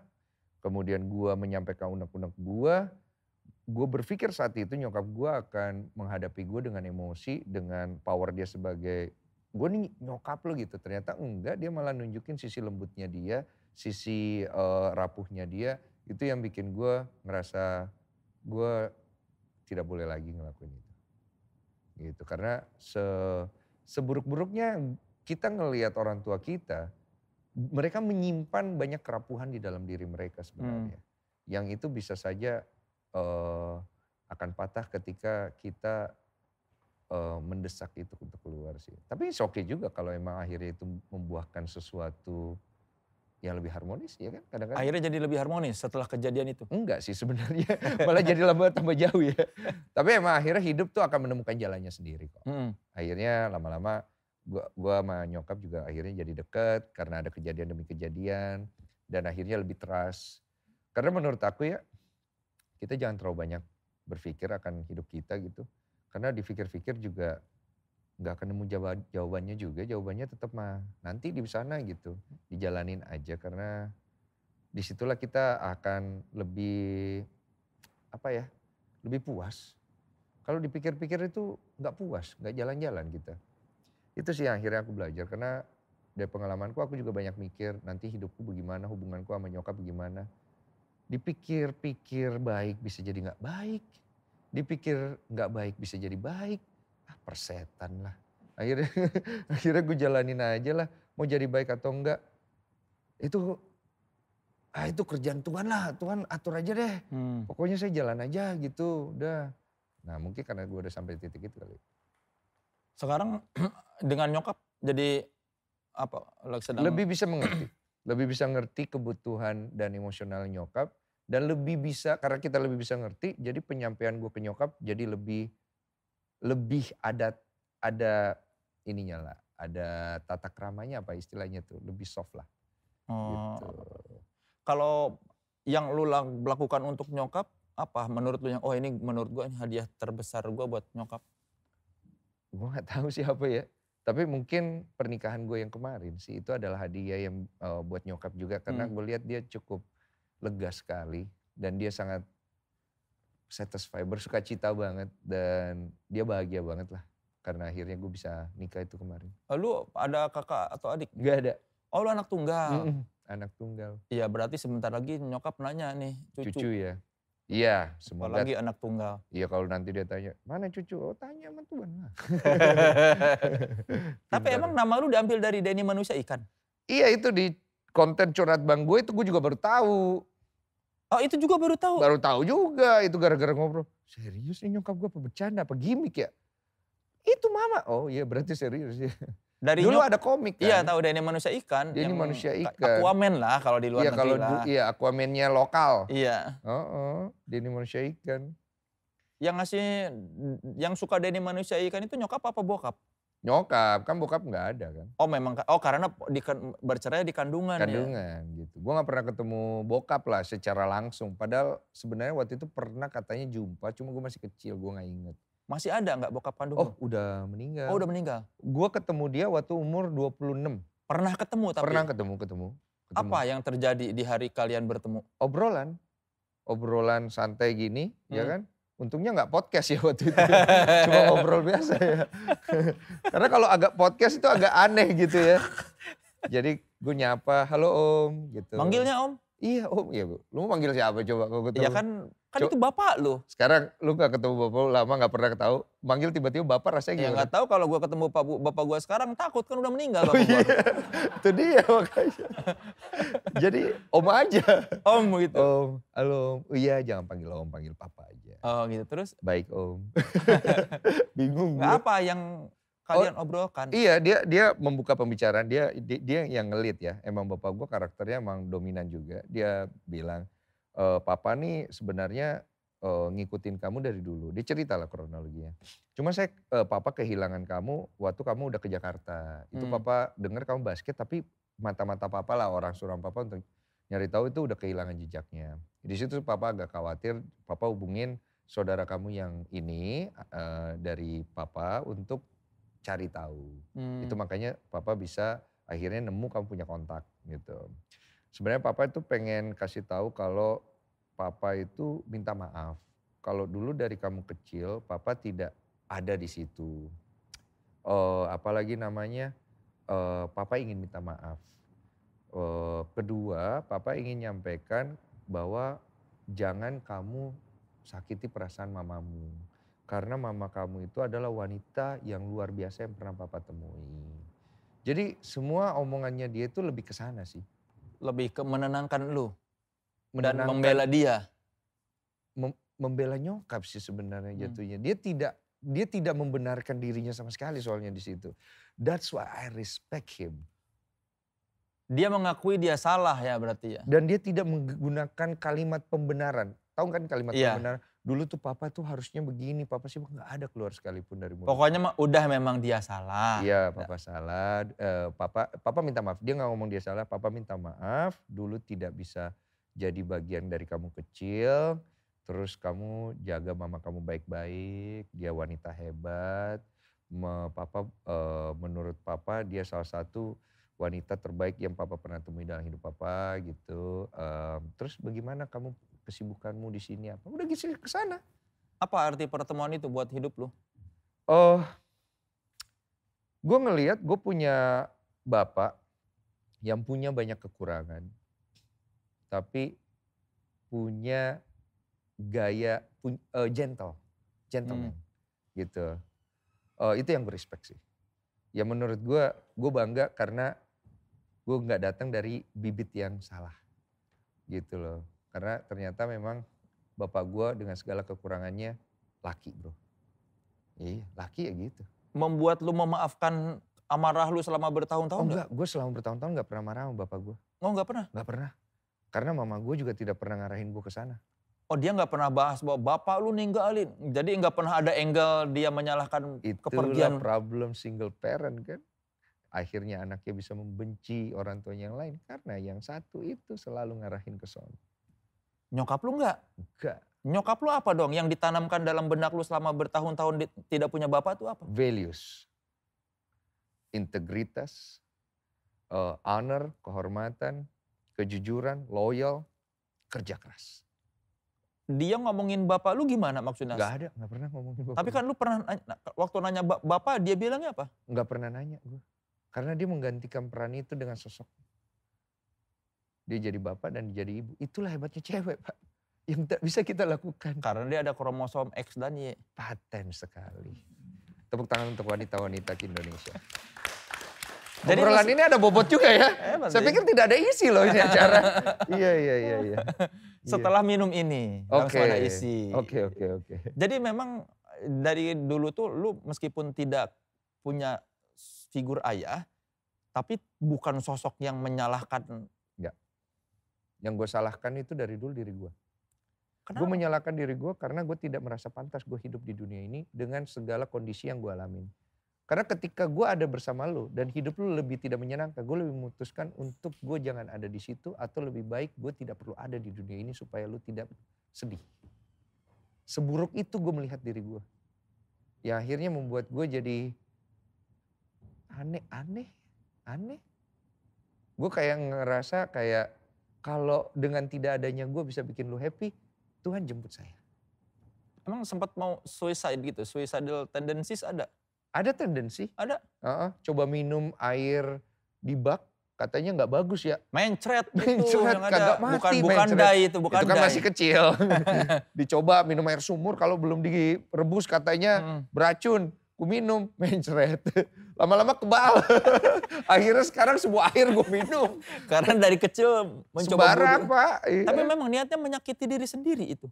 kemudian gua menyampaikan unek-unek gua, gue berpikir saat itu nyokap gue akan menghadapi gue dengan emosi, dengan power dia sebagai gue nih nyokap lo gitu. Ternyata enggak, dia malah nunjukin sisi lembutnya dia, sisi uh, rapuhnya dia. Itu yang bikin gue ngerasa gue tidak boleh lagi ngelakuin itu. Gitu, karena se, seburuk-buruknya kita ngelihat orang tua kita, mereka menyimpan banyak kerapuhan di dalam diri mereka sebenarnya. Hmm. Yang itu bisa saja uh, akan patah ketika kita uh, mendesak itu untuk keluar sih. Tapi oke okay juga kalau emang akhirnya itu membuahkan sesuatu yang lebih harmonis ya kan kadang-kadang. Akhirnya jadi lebih harmonis setelah kejadian itu? Enggak sih sebenarnya, malah jadi lama tambah jauh ya. Tapi emang akhirnya hidup tuh akan menemukan jalannya sendiri kok. Hmm. Akhirnya lama-lama gua, gua sama nyokap juga akhirnya jadi deket karena ada kejadian demi kejadian dan akhirnya lebih trust. Karena menurut aku ya kita jangan terlalu banyak berpikir akan hidup kita gitu. Karena dipikir-pikir juga nggak akan nemu jawabannya juga. Jawabannya tetap mah nanti di sana gitu. Dijalanin aja karena disitulah kita akan lebih apa ya lebih puas. Kalau dipikir-pikir itu nggak puas, nggak jalan-jalan kita. Itu sih yang akhirnya aku belajar karena dari pengalamanku aku juga banyak mikir nanti hidupku bagaimana, hubunganku sama nyokap bagaimana Dipikir-pikir baik bisa jadi nggak baik. Dipikir nggak baik bisa jadi baik. Ah persetan lah. Akhirnya, akhirnya gue jalanin aja lah. Mau jadi baik atau enggak. Itu ah itu kerjaan Tuhan lah. Tuhan atur aja deh. Hmm. Pokoknya saya jalan aja gitu. Udah. Nah mungkin karena gue udah sampai titik itu kali. Sekarang dengan nyokap jadi apa? Lebih bisa mengerti lebih bisa ngerti kebutuhan dan emosional nyokap dan lebih bisa karena kita lebih bisa ngerti jadi penyampaian gue ke nyokap jadi lebih lebih ada ada ininya lah ada tata keramanya apa istilahnya tuh lebih soft lah hmm. gitu. kalau yang lu lakukan untuk nyokap apa menurut lu yang oh ini menurut gue hadiah terbesar gue buat nyokap gue nggak tahu sih apa ya tapi mungkin pernikahan gue yang kemarin sih itu adalah hadiah yang uh, buat nyokap juga karena hmm. gue lihat dia cukup lega sekali dan dia sangat satisfied, bersuka cita banget dan dia bahagia banget lah karena akhirnya gue bisa nikah itu kemarin. Lalu eh, ada kakak atau adik? Gak ada. Oh lu anak tunggal? Mm -mm, anak tunggal. Iya berarti sebentar lagi nyokap nanya nih cucu. Cucu ya. Iya, semoga. Apalagi anak tunggal. Iya kalau nanti dia tanya, mana cucu? Oh tanya sama Tuhan lah. Tapi gitu. emang nama lu diambil dari Denny Manusia Ikan? Iya itu di konten curhat bang gue itu gue juga baru tahu. Oh itu juga baru tahu? Baru tahu juga, itu gara-gara ngobrol. Serius ini nyokap gue apa bercanda, apa gimmick ya? Itu mama, oh iya berarti serius ya dari dulu nyok, ada komik iya, kan? Iya, tahu dari manusia ikan. Ini manusia ikan. Aquaman lah kalau di luar iya, negeri kalau lah. Iya, Aquamannya lokal. Iya. Oh, oh, Denny manusia ikan. Yang ngasih, yang suka Denny manusia ikan itu nyokap apa bokap? Nyokap, kan bokap nggak ada kan? Oh memang, oh karena di, kan, bercerai di kandungan, ya? kandungan ya? gitu. Gue nggak pernah ketemu bokap lah secara langsung. Padahal sebenarnya waktu itu pernah katanya jumpa, cuma gue masih kecil, gue nggak inget. Masih ada nggak bokap kandung? Oh, udah meninggal. Oh, udah meninggal. Gua ketemu dia waktu umur 26. Pernah ketemu tapi? Pernah ketemu, ketemu. ketemu. Apa yang terjadi di hari kalian bertemu? Obrolan. Obrolan santai gini, ya hmm. ya kan? Untungnya nggak podcast ya waktu itu. Ya. Cuma obrol biasa ya. Karena kalau agak podcast itu agak aneh gitu ya. Jadi gue nyapa, halo om gitu. Manggilnya om? Iya om, iya bu. Lu mau manggil siapa coba gue Iya kan Kan itu bapak lu. Sekarang lu gak ketemu bapak lu lama gak pernah ketahu. Manggil tiba-tiba bapak rasanya ya, gimana? Ya gak tau kalau gue ketemu bapak, bapak gue sekarang takut kan udah meninggal oh bapak oh, iya. itu dia makanya. Jadi om aja. Om gitu. Om, halo om. Oh iya jangan panggil om, panggil papa aja. Oh gitu terus? Baik om. Bingung gak gue. apa yang kalian oh, obrolkan. Iya, dia dia membuka pembicaraan, dia, dia yang ngelit ya. Emang bapak gue karakternya emang dominan juga. Dia bilang, e, papa nih sebenarnya e, ngikutin kamu dari dulu. Dia cerita lah kronologinya. Cuma saya e, papa kehilangan kamu waktu kamu udah ke Jakarta. Itu hmm. papa dengar kamu basket tapi mata-mata papa lah orang suram papa untuk nyari tahu itu udah kehilangan jejaknya. Di situ papa agak khawatir, papa hubungin saudara kamu yang ini e, dari papa untuk cari tahu. Hmm. Itu makanya papa bisa akhirnya nemu kamu punya kontak gitu. Sebenarnya papa itu pengen kasih tahu kalau papa itu minta maaf. Kalau dulu dari kamu kecil, papa tidak ada di situ. Uh, apalagi namanya, uh, papa ingin minta maaf. Uh, kedua, papa ingin nyampaikan bahwa jangan kamu sakiti perasaan mamamu. Karena mama kamu itu adalah wanita yang luar biasa yang pernah papa temui. Jadi semua omongannya dia itu lebih ke sana sih lebih ke menenangkan lu menenangkan, dan membela dia. Mem membela nyokap sih sebenarnya hmm. jatuhnya. Dia tidak dia tidak membenarkan dirinya sama sekali soalnya di situ. That's why I respect him. Dia mengakui dia salah ya berarti ya. Dan dia tidak menggunakan kalimat pembenaran. Tahu kan kalimat iya. yang benar? Dulu tuh papa tuh harusnya begini, papa sih nggak ada keluar sekalipun dari mulut. Pokoknya udah memang dia salah. Iya, papa ya. salah. Uh, papa papa minta maaf. Dia nggak ngomong dia salah, papa minta maaf. Dulu tidak bisa jadi bagian dari kamu kecil. Terus kamu jaga mama kamu baik-baik, dia wanita hebat. Me, papa uh, menurut papa dia salah satu wanita terbaik yang papa pernah temui dalam hidup papa gitu. Um, terus bagaimana kamu kesibukanmu di sini apa. Udah gisi ke sana. Apa arti pertemuan itu buat hidup lu? Oh, gue ngelihat gue punya bapak yang punya banyak kekurangan, tapi punya gaya pun, uh, gentle, gentleman, hmm. gitu. Uh, itu yang gue respect sih. Ya menurut gue, gue bangga karena gue nggak datang dari bibit yang salah, gitu loh. Karena ternyata memang bapak gue dengan segala kekurangannya laki bro. Iya laki ya gitu. Membuat lu memaafkan amarah lu selama bertahun-tahun? Oh, enggak, gue selama bertahun-tahun gak pernah marah sama bapak gue. Oh gak pernah? Gak pernah. Karena mama gue juga tidak pernah ngarahin gue ke sana. Oh dia nggak pernah bahas bahwa bapak lu ninggalin. Jadi nggak pernah ada angle dia menyalahkan Itulah kepergian. problem single parent kan. Akhirnya anaknya bisa membenci orang tuanya yang lain. Karena yang satu itu selalu ngarahin ke sana. Nyokap lu enggak? Enggak. Nyokap lu apa dong yang ditanamkan dalam benak lu selama bertahun-tahun tidak punya bapak itu apa? Values. Integritas, uh, honor, kehormatan, kejujuran, loyal, kerja keras. Dia ngomongin bapak lu gimana maksudnya? Gak ada, gak pernah ngomongin bapak. Tapi kan lu pernah nanya, nah, waktu nanya bapak dia bilangnya apa? Gak pernah nanya Karena dia menggantikan peran itu dengan sosok. Dia jadi bapak dan dia jadi ibu. Itulah hebatnya cewek Pak. Yang tak bisa kita lakukan. Karena dia ada kromosom X dan Y. Paten sekali. Tepuk tangan untuk wanita-wanita di Indonesia. Jadi Obrolan ini ada bobot juga ya. Eh, Saya pikir tidak ada isi loh ini acara. iya, iya, iya, iya. Setelah iya. minum ini, okay. langsung ada isi. Oke, okay, oke, okay, oke. Okay. Jadi memang dari dulu tuh lu meskipun tidak punya figur ayah, tapi bukan sosok yang menyalahkan yang gue salahkan itu dari dulu diri gue. Gue menyalahkan diri gue karena gue tidak merasa pantas gue hidup di dunia ini dengan segala kondisi yang gue alamin. Karena ketika gue ada bersama lo dan hidup lo lebih tidak menyenangkan, gue lebih memutuskan untuk gue jangan ada di situ atau lebih baik gue tidak perlu ada di dunia ini supaya lo tidak sedih. Seburuk itu gue melihat diri gue. Ya akhirnya membuat gue jadi aneh, aneh, aneh. Gue kayak ngerasa kayak kalau dengan tidak adanya gue bisa bikin lu happy, Tuhan jemput saya. Emang sempat mau suicide gitu, suicidal tendencies ada? Ada tendensi. Ada? Uh -uh, coba minum air di bak, katanya nggak bagus ya. Mencret gitu mencret, yang ada. Kagak mati, bukan, bukan mencret. dai itu, bukan Itu kan dai. masih kecil. Dicoba minum air sumur kalau belum direbus katanya hmm. beracun. Ku minum mencret lama-lama kebal. Akhirnya sekarang semua air gue minum. Karena dari kecil mencoba Sembarang, Pak. Iya. Tapi memang niatnya menyakiti diri sendiri itu.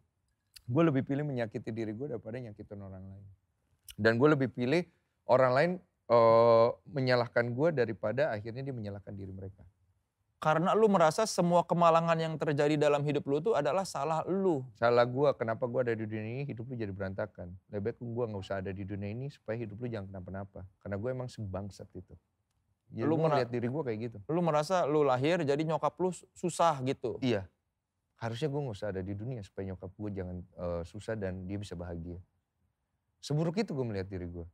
Gue lebih pilih menyakiti diri gue daripada nyakitin orang lain. Dan gue lebih pilih orang lain uh, menyalahkan gue daripada akhirnya dia menyalahkan diri mereka. Karena lu merasa semua kemalangan yang terjadi dalam hidup lu tuh adalah salah lu. Salah gua, kenapa gua ada di dunia ini hidup lu jadi berantakan. Lebih baik gua gak usah ada di dunia ini supaya hidup lu jangan kenapa-napa. Karena gua emang sebangsat itu. Ya, lu melihat diri gua kayak gitu. Lu merasa lu lahir jadi nyokap lu susah gitu. Iya. Harusnya gua gak usah ada di dunia supaya nyokap gua jangan uh, susah dan dia bisa bahagia. Seburuk itu gua melihat diri gua.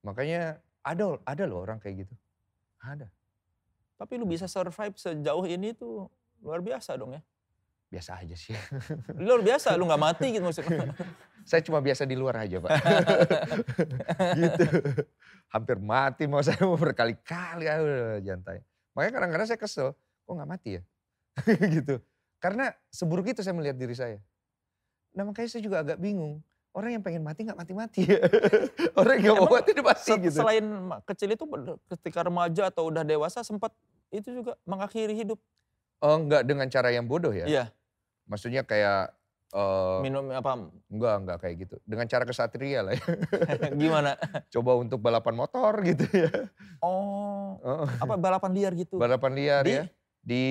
Makanya ada ada loh orang kayak gitu. Ada. Tapi lu bisa survive sejauh ini tuh luar biasa dong ya. Biasa aja sih. luar biasa, lu gak mati gitu maksudnya. saya cuma biasa di luar aja pak. gitu. Hampir mati mau saya mau berkali-kali, jantai. Makanya kadang-kadang saya kesel, kok gak mati ya? gitu. Karena seburuk itu saya melihat diri saya. Nah makanya saya juga agak bingung. Orang yang pengen mati gak mati-mati ya. Orang yang gak mau mati dia mati gitu. Selain kecil itu ketika remaja atau udah dewasa sempat itu juga mengakhiri hidup. Oh, enggak dengan cara yang bodoh ya? Iya. Maksudnya kayak Uh, minum apa? Enggak, enggak kayak gitu. Dengan cara kesatria lah ya. Gimana? Coba untuk balapan motor gitu ya. Oh, uh. apa balapan liar gitu? Balapan liar di? ya. Di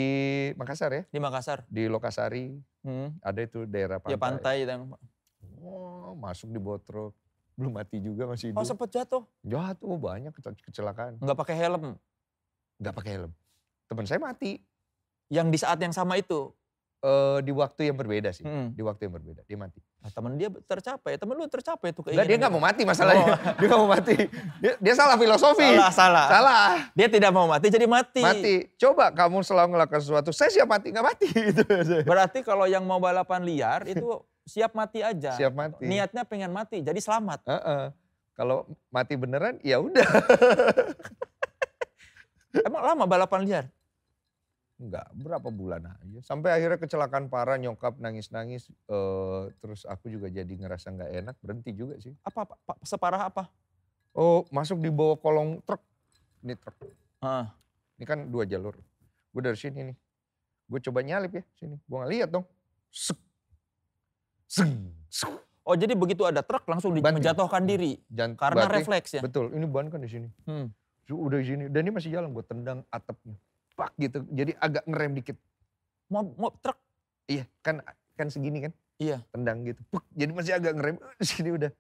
Makassar ya? Di Makassar. Di Lokasari. Hmm. Ada itu daerah pantai. Ya pantai yang... Oh, masuk di botrok. Belum mati juga masih hidup. Oh sempat jatuh? Jatuh banyak kecelakaan. Enggak pakai helm? Enggak pakai helm teman saya mati. Yang di saat yang sama itu? Uh, di waktu yang berbeda sih, hmm. di waktu yang berbeda, dia mati. Nah, teman dia tercapai, teman lu tercapai tuh keinginan. dia nggak mau mati masalahnya, oh. dia gak mau mati. Dia, dia salah filosofi. Salah, salah. Salah. Dia tidak mau mati jadi mati. Mati. Coba kamu selalu melakukan sesuatu, saya siap mati, nggak mati. Gitu. Berarti kalau yang mau balapan liar itu siap mati aja. Siap mati. Niatnya pengen mati, jadi selamat. Uh -uh. Kalau mati beneran, ya udah. Emang lama balapan liar? Enggak, berapa bulan aja. Ah, iya. Sampai akhirnya kecelakaan parah, nyokap nangis-nangis. Uh, terus aku juga jadi ngerasa nggak enak, berhenti juga sih. Apa, apa, apa separah apa? Oh, masuk di bawah kolong truk. Ini truk. Ah. Ini kan dua jalur. Gue dari sini nih. Gue coba nyalip ya sini. Gue nggak lihat dong. Sek. Seng. Seng. Oh jadi begitu ada truk langsung di- menjatuhkan diri. Jant karena refleks ya? Betul. Ini ban kan di sini. Hmm udah sini dan ini masih jalan gue tendang atapnya pak gitu jadi agak ngerem dikit mau mau truk iya kan kan segini kan iya tendang gitu Puk, jadi masih agak ngerem sini udah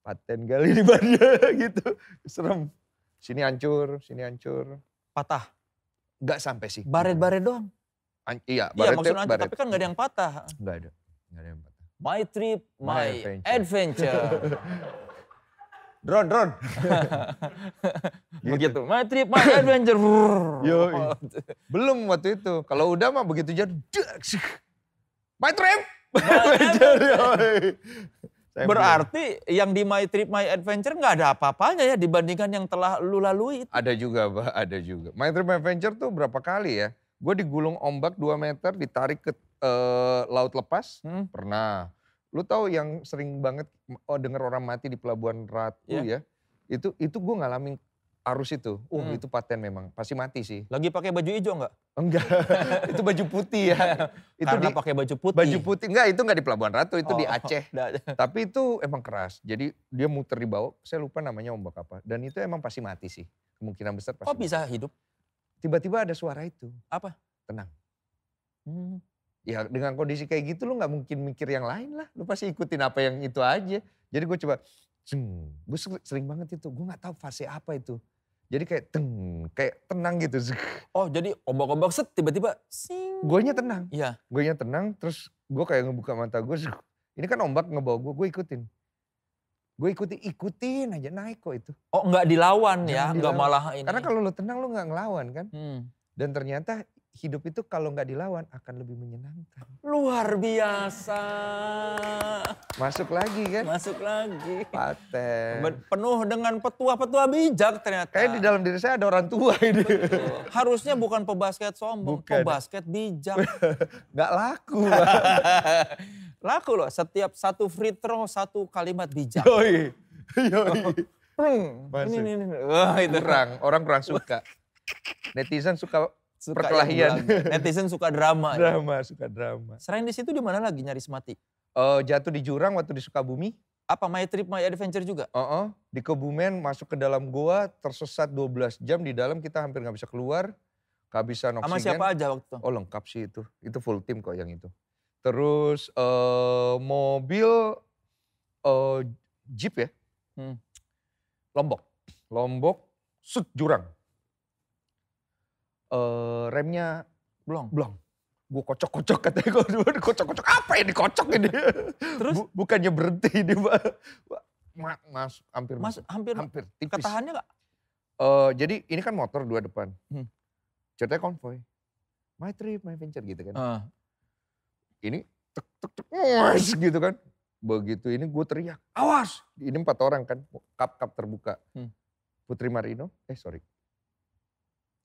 paten kali di badannya gitu serem sini hancur sini hancur patah Gak sampai sih baret-baret doang An iya baret iya maksudnya baret. tapi kan gak ada yang patah Gak ada gak ada yang patah my trip my, my adventure, adventure. drone drone gitu. begitu my trip my adventure Yo, iya. belum waktu itu kalau udah mah begitu jadi my trip my Berarti yang di My Trip My Adventure nggak ada apa-apanya ya dibandingkan yang telah lu lalui itu. Ada juga, bah, ada juga. My Trip My Adventure tuh berapa kali ya? Gue digulung ombak 2 meter, ditarik ke uh, laut lepas, hmm. pernah. Lu tahu yang sering banget oh, denger orang mati di Pelabuhan Ratu yeah. ya. Itu itu gue ngalamin arus itu. Uh, hmm. itu paten memang. Pasti mati sih. Lagi pakai baju hijau nggak? Enggak. itu baju putih ya. itu Karena pakai baju putih. Baju putih enggak, itu enggak di Pelabuhan Ratu, itu oh, di Aceh. Tapi itu emang keras. Jadi dia muter di bawah, saya lupa namanya ombak apa. Dan itu emang pasti mati sih. Kemungkinan besar pasti. Kok oh, bisa hidup? Tiba-tiba ada suara itu. Apa? Tenang. Hmm ya dengan kondisi kayak gitu lu nggak mungkin mikir yang lain lah. Lu pasti ikutin apa yang itu aja. Jadi gue coba, zeng, gue sering banget itu. Gue nggak tahu fase apa itu. Jadi kayak teng, kayak tenang gitu. Oh jadi ombak-ombak set tiba-tiba sing. nya tenang. Iya. nya tenang terus gue kayak ngebuka mata gue. Ini kan ombak ngebawa gue, gue ikutin. Gue ikutin, ikutin aja naik kok itu. Oh nggak dilawan ya, nggak malah ini. Karena kalau lu tenang lu nggak ngelawan kan. Hmm. Dan ternyata hidup itu kalau nggak dilawan akan lebih menyenangkan. Luar biasa. Masuk lagi kan? Masuk lagi. Paten. Penuh dengan petua-petua bijak ternyata. Kayak di dalam diri saya ada orang tua ini. Betul. Harusnya bukan pebasket sombong, bukan. pebasket bijak. nggak laku. laku loh, setiap satu free throw satu kalimat bijak. Yoi. Yoi. Hmm. Ini, ini, ini. Wah, itu. Kurang, orang kurang suka. Netizen suka suka perkelahian. Netizen suka drama. Ya? drama, ya. suka drama. Selain di situ di mana lagi nyaris mati? Uh, eh, jatuh di jurang waktu di Sukabumi. Apa My Trip My Adventure juga? Uh -uh. Di Kebumen masuk ke dalam goa, tersesat 12 jam di dalam kita hampir nggak bisa keluar. Kehabisan oksigen. Sama siapa aja waktu itu? Oh lengkap sih itu. Itu full tim kok yang itu. Terus uh, mobil uh, Jeep ya. Hmm. Lombok. Lombok, sut jurang uh, remnya blong. Blong. Gue kocok-kocok katanya gue kocok-kocok apa ini dikocok ini? Terus? Bu, bukannya berhenti dia ma, mas hampir mas, hampir hampir tipis. Ketahannya gak? Uh, eh, jadi ini kan motor dua depan. Hmm. Ceritanya konvoy. My trip, my venture gitu kan. Uh. Ini tek tek tek mas, gitu kan. Begitu ini gue teriak, awas. Ini empat orang kan, kap kap terbuka. Hmm. Putri Marino, eh sorry,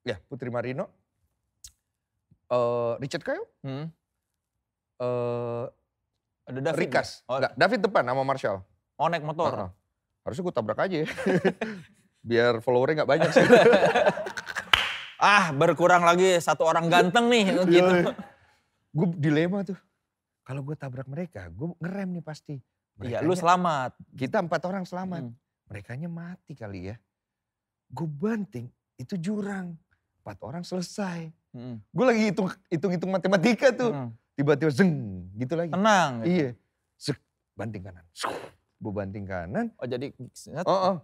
Ya, Putri Marino. Uh, Richard Kyle. Hmm. Uh, ada David. Rikas. Ya? Oh. Nggak, David depan sama Marshall. Oh naik motor. Uh -huh. Harusnya gue tabrak aja ya. Biar followernya gak banyak sih. ah berkurang lagi satu orang ganteng nih iya. gitu. Gue dilema tuh. Kalau gue tabrak mereka, gue ngerem nih pasti. Iya, lu selamat. Kita empat orang selamat. Hmm. Merekanya mati kali ya. Gue banting, itu jurang empat orang selesai. Hmm. Gue lagi hitung hitung hitung matematika tuh. tiba Tiba-tiba zeng gitu lagi. Tenang. Gitu. Iya. Zek, banting kanan. Gue banting kanan. Oh jadi. Oh, oh.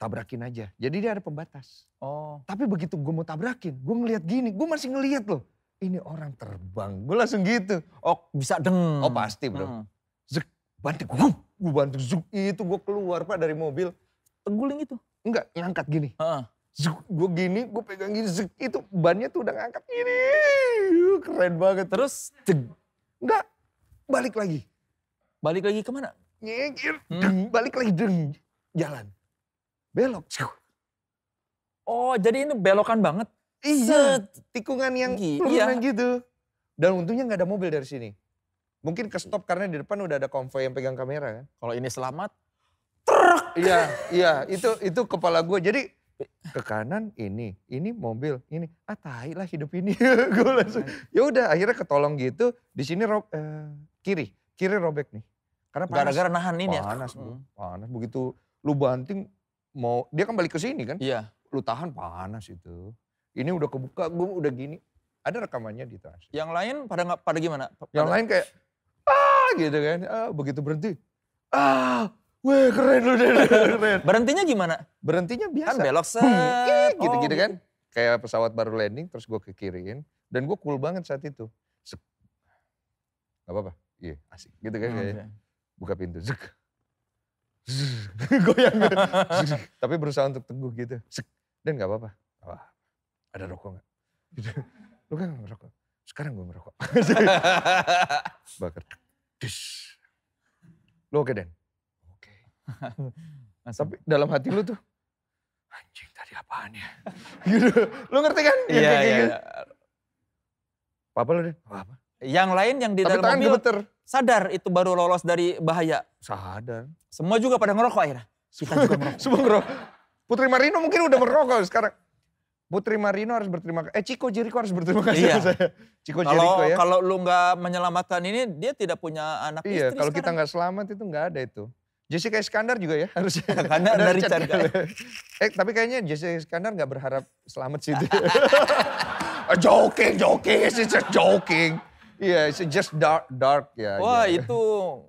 Tabrakin aja. Jadi dia ada pembatas. Oh. Tapi begitu gue mau tabrakin, gue ngeliat gini. Gue masih ngeliat loh. Ini orang terbang. Gue langsung gitu. Oh bisa deng. Oh pasti bro. Hmm. Zek, banting. Gue banting. Zuk. Itu gue keluar pak dari mobil. Tengguling itu? Enggak, ngangkat gini. Ha gue gini, gue pegang gini, zuk, itu bannya tuh udah ngangkat gini, keren banget. Terus, ceg, enggak, balik lagi. Balik lagi kemana? Nyengir, hmm. balik lagi, deng, jalan. Belok, zuk. Oh, jadi ini belokan banget? Iya, Set. tikungan yang turunan iya. gitu. Dan untungnya nggak ada mobil dari sini. Mungkin ke stop karena di depan udah ada konvoy yang pegang kamera kan. Kalau ini selamat, truk. Iya, iya, itu itu kepala gue. Jadi ke kanan ini, ini mobil, ini ah tai lah hidup ini. gue iya, langsung iya. ya udah akhirnya ketolong gitu. Di sini ro- eh, kiri, kiri robek nih. Karena panas. Gara-gara nahan ini panas, ya. Panas, bu. Hmm. panas. Begitu lu banting mau dia kan balik ke sini kan? Iya. Lu tahan panas itu. Ini udah kebuka, gue udah gini. Ada rekamannya di tas Yang lain pada nggak pada gimana? Pada... Yang lain kayak ah gitu kan. Ah, begitu berhenti. Ah, Wah keren lu deh, keren. Berhentinya gimana? Berhentinya kan biasa. Kan belok hmm, iya, set. Gitu-gitu oh. kan. Kayak pesawat baru landing terus gue ke Dan gue cool banget saat itu. Sek. Gak apa-apa. Iya asik gitu kan. Hmm, kayak. Iya. Buka pintu. Zek. Goyang. Tapi berusaha untuk teguh gitu. Sek. Dan gak apa-apa. Wah, ada rokok gak? Gitu. Lu kan merokok. Sekarang gue merokok. Bakar. dish Lu oke okay, Den? Tapi dalam hati lu tuh, anjing tadi apaan ya? gitu. Lu ngerti kan? Iya, iya. Gitu. iya. Apa lu deh? Apa? Yang lain yang di Tapi dalam mobil gemeter. sadar itu baru lolos dari bahaya. Sadar. Semua juga pada ngerokok akhirnya. Kita juga ngerokok. Semua ngerokok. Putri Marino mungkin udah merokok sekarang. Putri Marino harus berterima kasih. Eh ciko Jericho harus berterima kasih iya. sama saya. ciko kalo, Jericho ya. Kalau lu nggak menyelamatkan ini, dia tidak punya anak iya, istri Iya, kalau kita nggak selamat itu nggak ada itu. Jessica Iskandar juga ya harusnya. Karena ada Richard. eh tapi kayaknya Jessica Iskandar nggak berharap selamat sih. Oh, joking, joking, it's just joking. Iya, yeah, it's just dark, dark ya. Yeah, Wah yeah. itu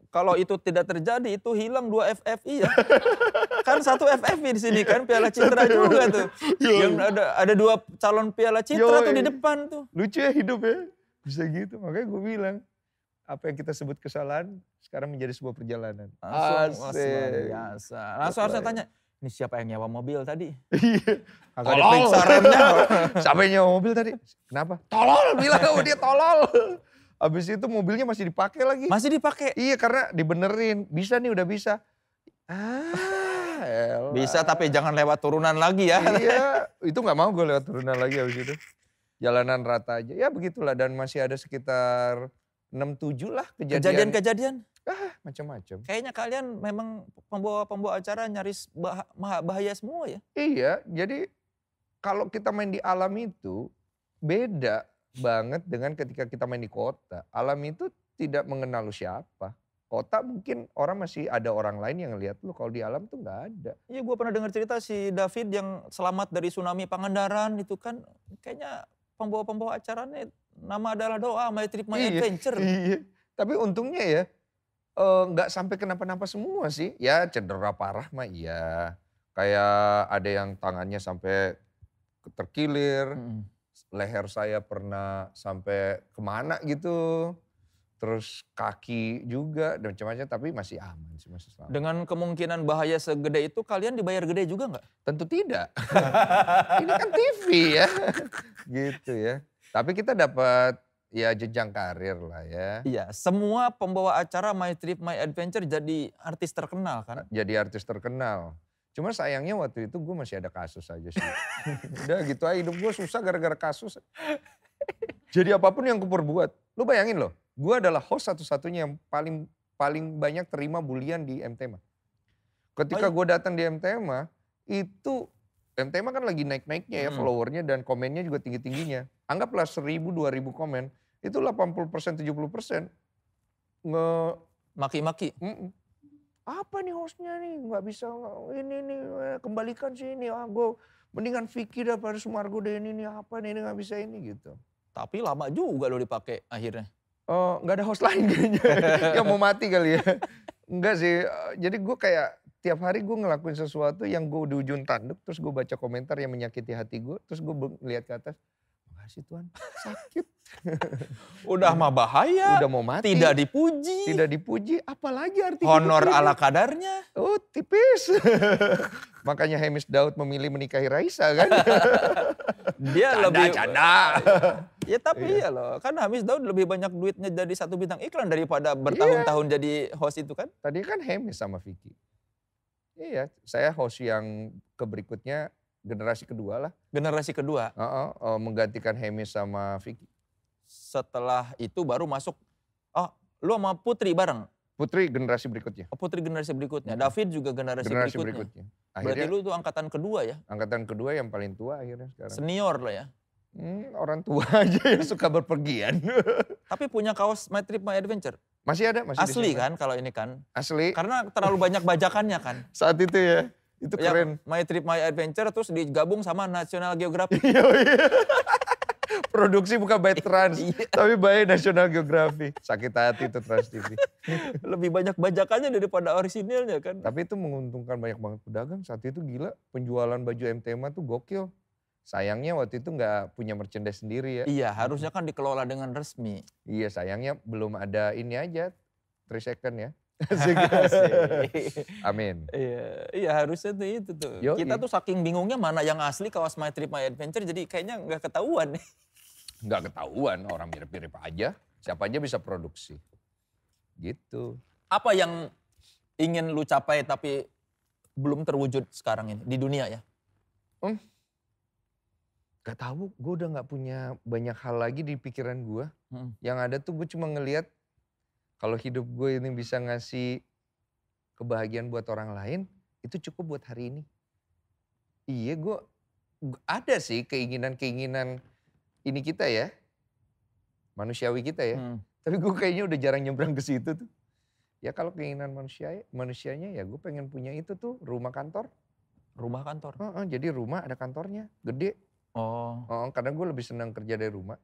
kalau itu tidak terjadi itu hilang dua FFI ya. kan satu FFI di sini kan Piala Citra juga tuh. Yang ada ada dua calon Piala Citra Yo, tuh di iya. depan tuh. Lucu ya hidup ya. Bisa gitu, makanya gue bilang apa yang kita sebut kesalahan sekarang menjadi sebuah perjalanan. Langsung, biasa. Langsung harus tanya, ini siapa yang nyawa mobil tadi? Kagak iya. diperiksa remnya. siapa yang nyawa mobil tadi? Kenapa? Tolol, bilang kamu dia tolol. Habis itu mobilnya masih dipakai lagi. Masih dipakai? Iya karena dibenerin. Bisa nih udah bisa. Ah, elah. Bisa tapi jangan lewat turunan lagi ya. Iya, itu gak mau gue lewat turunan lagi habis itu. Jalanan rata aja. Ya begitulah dan masih ada sekitar enam tujuh lah kejadian. Kejadian-kejadian? Ah, macam-macam. Kayaknya kalian memang pembawa-pembawa acara nyaris bah bahaya semua ya? Iya, jadi kalau kita main di alam itu beda banget dengan ketika kita main di kota. Alam itu tidak mengenal lu siapa. Kota mungkin orang masih ada orang lain yang lihat lu. Kalau di alam tuh nggak ada. Iya, gua pernah dengar cerita si David yang selamat dari tsunami Pangandaran itu kan kayaknya pembawa-pembawa acaranya Nama adalah doa, my trip, my iya, adventure. Iya. Tapi untungnya ya, eh, nggak uh, sampai kenapa-napa semua sih. Ya cedera parah mah iya. Kayak ada yang tangannya sampai terkilir. Hmm. Leher saya pernah sampai kemana gitu terus kaki juga dan macam-macam tapi masih aman sih masih selamat. Dengan kemungkinan bahaya segede itu kalian dibayar gede juga nggak? Tentu tidak. Ini kan TV ya. gitu ya. Tapi kita dapat ya jenjang karir lah ya. Iya, semua pembawa acara My Trip My Adventure jadi artis terkenal kan? Eh, jadi artis terkenal. Cuma sayangnya waktu itu gue masih ada kasus aja sih. Udah gitu aja hidup gue susah gara-gara kasus. Jadi apapun yang gue perbuat, lu bayangin loh, gue adalah host satu-satunya yang paling paling banyak terima bulian di MTMA. Ketika gue datang di MTMA, itu MTMA kan lagi naik-naiknya ya hmm. followernya dan komennya juga tinggi-tingginya anggaplah 1000 2000 komen, itu 80% 70% nge maki-maki. Mm Apa nih hostnya nih? Nggak bisa ini nih eh, kembalikan sih ini Ah, gue mendingan Vicky daripada Sumargo deh ini nih apa nih ini nggak bisa ini gitu. Tapi lama juga lo dipakai akhirnya. Oh, nggak ada host lain kayaknya. yang mau mati kali ya. Enggak sih. Eh, jadi gue kayak tiap hari gue ngelakuin sesuatu yang gue di ujung tanduk. Terus gue baca komentar yang menyakiti hati gue. Terus gue lihat ke atas kasih Tuhan. Sakit. Udah mah bahaya. Udah mau mati. Tidak dipuji. Tidak dipuji. Apalagi arti Honor hidup ala kadarnya. Oh tipis. Makanya Hemis Daud memilih menikahi Raisa kan. Dia canda, lebih. Canda. Ya tapi iya. iya loh. Kan Hemis Daud lebih banyak duitnya dari satu bintang iklan daripada iya. bertahun-tahun iya. jadi host itu kan. Tadi kan Hemis sama Vicky. Iya, saya host yang keberikutnya generasi kedua lah. Generasi kedua. Uh -uh, uh, menggantikan Hemi sama Vicky. Setelah itu baru masuk, oh lu sama Putri bareng? Putri generasi berikutnya. Oh, putri generasi berikutnya. Hmm. David juga generasi, generasi berikutnya. berikutnya. Akhirnya, Berarti lu itu angkatan kedua ya? Angkatan kedua yang paling tua akhirnya sekarang. Senior lah ya? Hmm, orang tua aja yang suka berpergian. Tapi punya kaos My Trip My Adventure? Masih ada, masih Asli kan kalau ini kan? Asli. Karena terlalu banyak bajakannya kan? Saat itu ya. Itu ya, keren. My Trip My Adventure terus digabung sama National Geographic. Iya, iya. Produksi bukan by iya. Trans, tapi by National Geographic. Sakit hati itu Trans TV. Lebih banyak bajakannya daripada orisinilnya kan. Tapi itu menguntungkan banyak banget pedagang. Saat itu gila, penjualan baju MTMA tuh gokil. Sayangnya waktu itu nggak punya merchandise sendiri ya. Iya, harusnya kan dikelola dengan resmi. Iya, sayangnya belum ada ini aja, 3 second ya. Amin. Iya, iya harusnya tuh itu tuh. Yo, Kita iya. tuh saking bingungnya mana yang asli kawas My Trip My Adventure jadi kayaknya nggak ketahuan. Nggak ketahuan, orang mirip-mirip aja. Siapa aja bisa produksi. Gitu. Apa yang ingin lu capai tapi belum terwujud sekarang ini di dunia ya? Hmm. Gak tahu, gue udah gak punya banyak hal lagi di pikiran gue. Hmm. Yang ada tuh gue cuma ngeliat kalau hidup gue ini bisa ngasih kebahagiaan buat orang lain, itu cukup buat hari ini. Iya gue ada sih keinginan-keinginan ini kita ya. Manusiawi kita ya. Hmm. Tapi gue kayaknya udah jarang nyebrang ke situ tuh. Ya kalau keinginan manusia manusianya ya gue pengen punya itu tuh rumah kantor. Rumah kantor? Uh, uh, jadi rumah ada kantornya, gede. Oh. Uh, karena gue lebih senang kerja dari rumah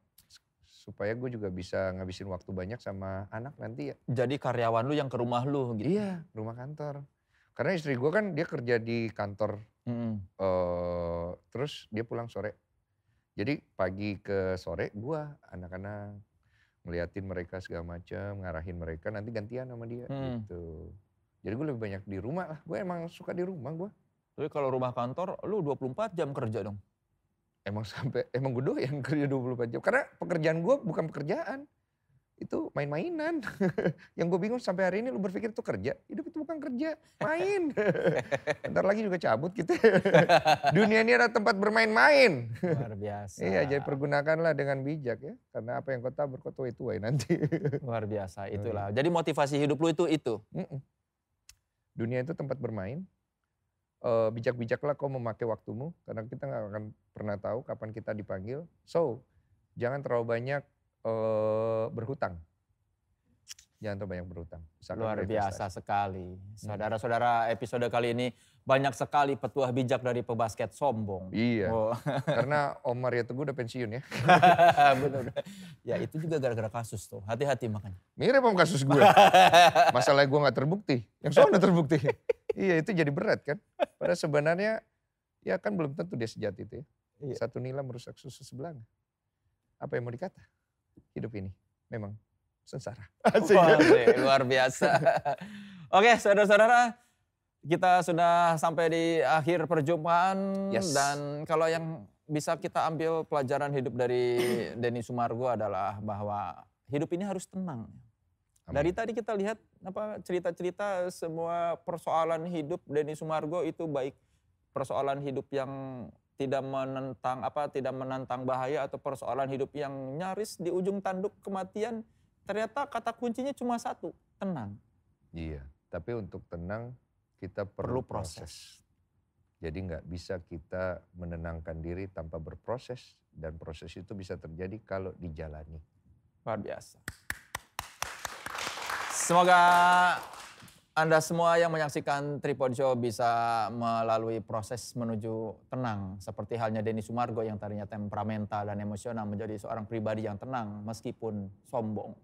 supaya gue juga bisa ngabisin waktu banyak sama anak nanti ya. Jadi karyawan lu yang ke rumah lu gitu? Iya, rumah kantor. Karena istri gue kan dia kerja di kantor, mm uh, terus dia pulang sore. Jadi pagi ke sore gue anak-anak ngeliatin mereka segala macam, ngarahin mereka nanti gantian sama dia mm. gitu. Jadi gue lebih banyak di rumah lah, gue emang suka di rumah gue. Tapi kalau rumah kantor lu 24 jam kerja dong? emang sampai emang gue doyan kerja 24 jam karena pekerjaan gue bukan pekerjaan itu main-mainan yang gue bingung sampai hari ini lu berpikir itu kerja hidup itu bukan kerja main ntar lagi juga cabut gitu dunia ini ada tempat bermain-main luar biasa iya jadi pergunakanlah dengan bijak ya karena apa yang kota berkota itu tuai nanti luar biasa iya. itulah jadi motivasi hidup lu itu itu dunia itu tempat bermain uh, eh, bijak-bijaklah kau memakai waktumu karena kita nggak akan pernah tahu kapan kita dipanggil. So, jangan terlalu banyak uh, berhutang. Jangan terlalu banyak berhutang. Usahakan Luar biasa sekali. Hmm. Saudara-saudara episode kali ini banyak sekali petuah bijak dari pebasket sombong. Iya. Oh. Karena Om Maria Teguh udah pensiun ya. Benar. Ya itu juga gara-gara kasus tuh. Hati-hati makanya. Mirip om kasus gue. Masalahnya gue gak terbukti. Yang soalnya terbukti. Iya itu jadi berat kan. Padahal sebenarnya ya kan belum tentu dia sejati itu ya. Iya. Satu nilam merusak susu sebelahnya. Apa yang mau dikata? Hidup ini memang sengsara. luar biasa. Oke saudara-saudara kita sudah sampai di akhir perjumpaan. Yes. Dan kalau yang bisa kita ambil pelajaran hidup dari Denny Sumargo adalah bahwa hidup ini harus tenang. Amin. Dari tadi kita lihat apa cerita-cerita semua persoalan hidup Denny Sumargo itu baik persoalan hidup yang tidak menentang apa tidak menantang bahaya atau persoalan hidup yang nyaris di ujung tanduk kematian ternyata kata kuncinya cuma satu tenang. Iya, tapi untuk tenang kita perlu, perlu proses. proses. Jadi nggak bisa kita menenangkan diri tanpa berproses dan proses itu bisa terjadi kalau dijalani. Luar biasa. Semoga Anda semua yang menyaksikan Tripod Show bisa melalui proses menuju tenang. Seperti halnya Denny Sumargo yang tadinya temperamental dan emosional menjadi seorang pribadi yang tenang meskipun sombong.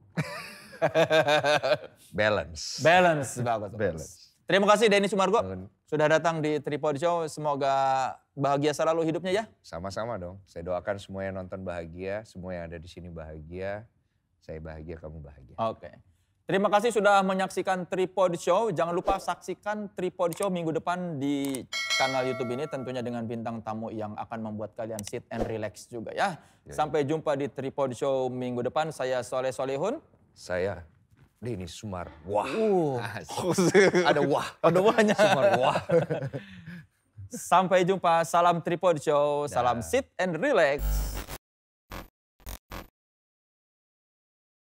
Balance. Balance, bagus. Balance. Terima kasih Denny Sumargo sudah datang di Tripod Show. Semoga bahagia selalu hidupnya ya. Sama-sama dong. Saya doakan semua yang nonton bahagia, semua yang ada di sini bahagia. Saya bahagia, kamu bahagia. Oke. Okay. Terima kasih sudah menyaksikan Tripod Show. Jangan lupa saksikan Tripod Show minggu depan di kanal YouTube ini tentunya dengan bintang tamu yang akan membuat kalian sit and relax juga ya. ya, ya. Sampai jumpa di Tripod Show minggu depan. Saya Soleh Solehun. Saya Dini Sumar. Wah. Uh. Ada wah. Ada wahnya. Sumar wah. Sampai jumpa. Salam Tripod Show. Ya. Salam sit and relax.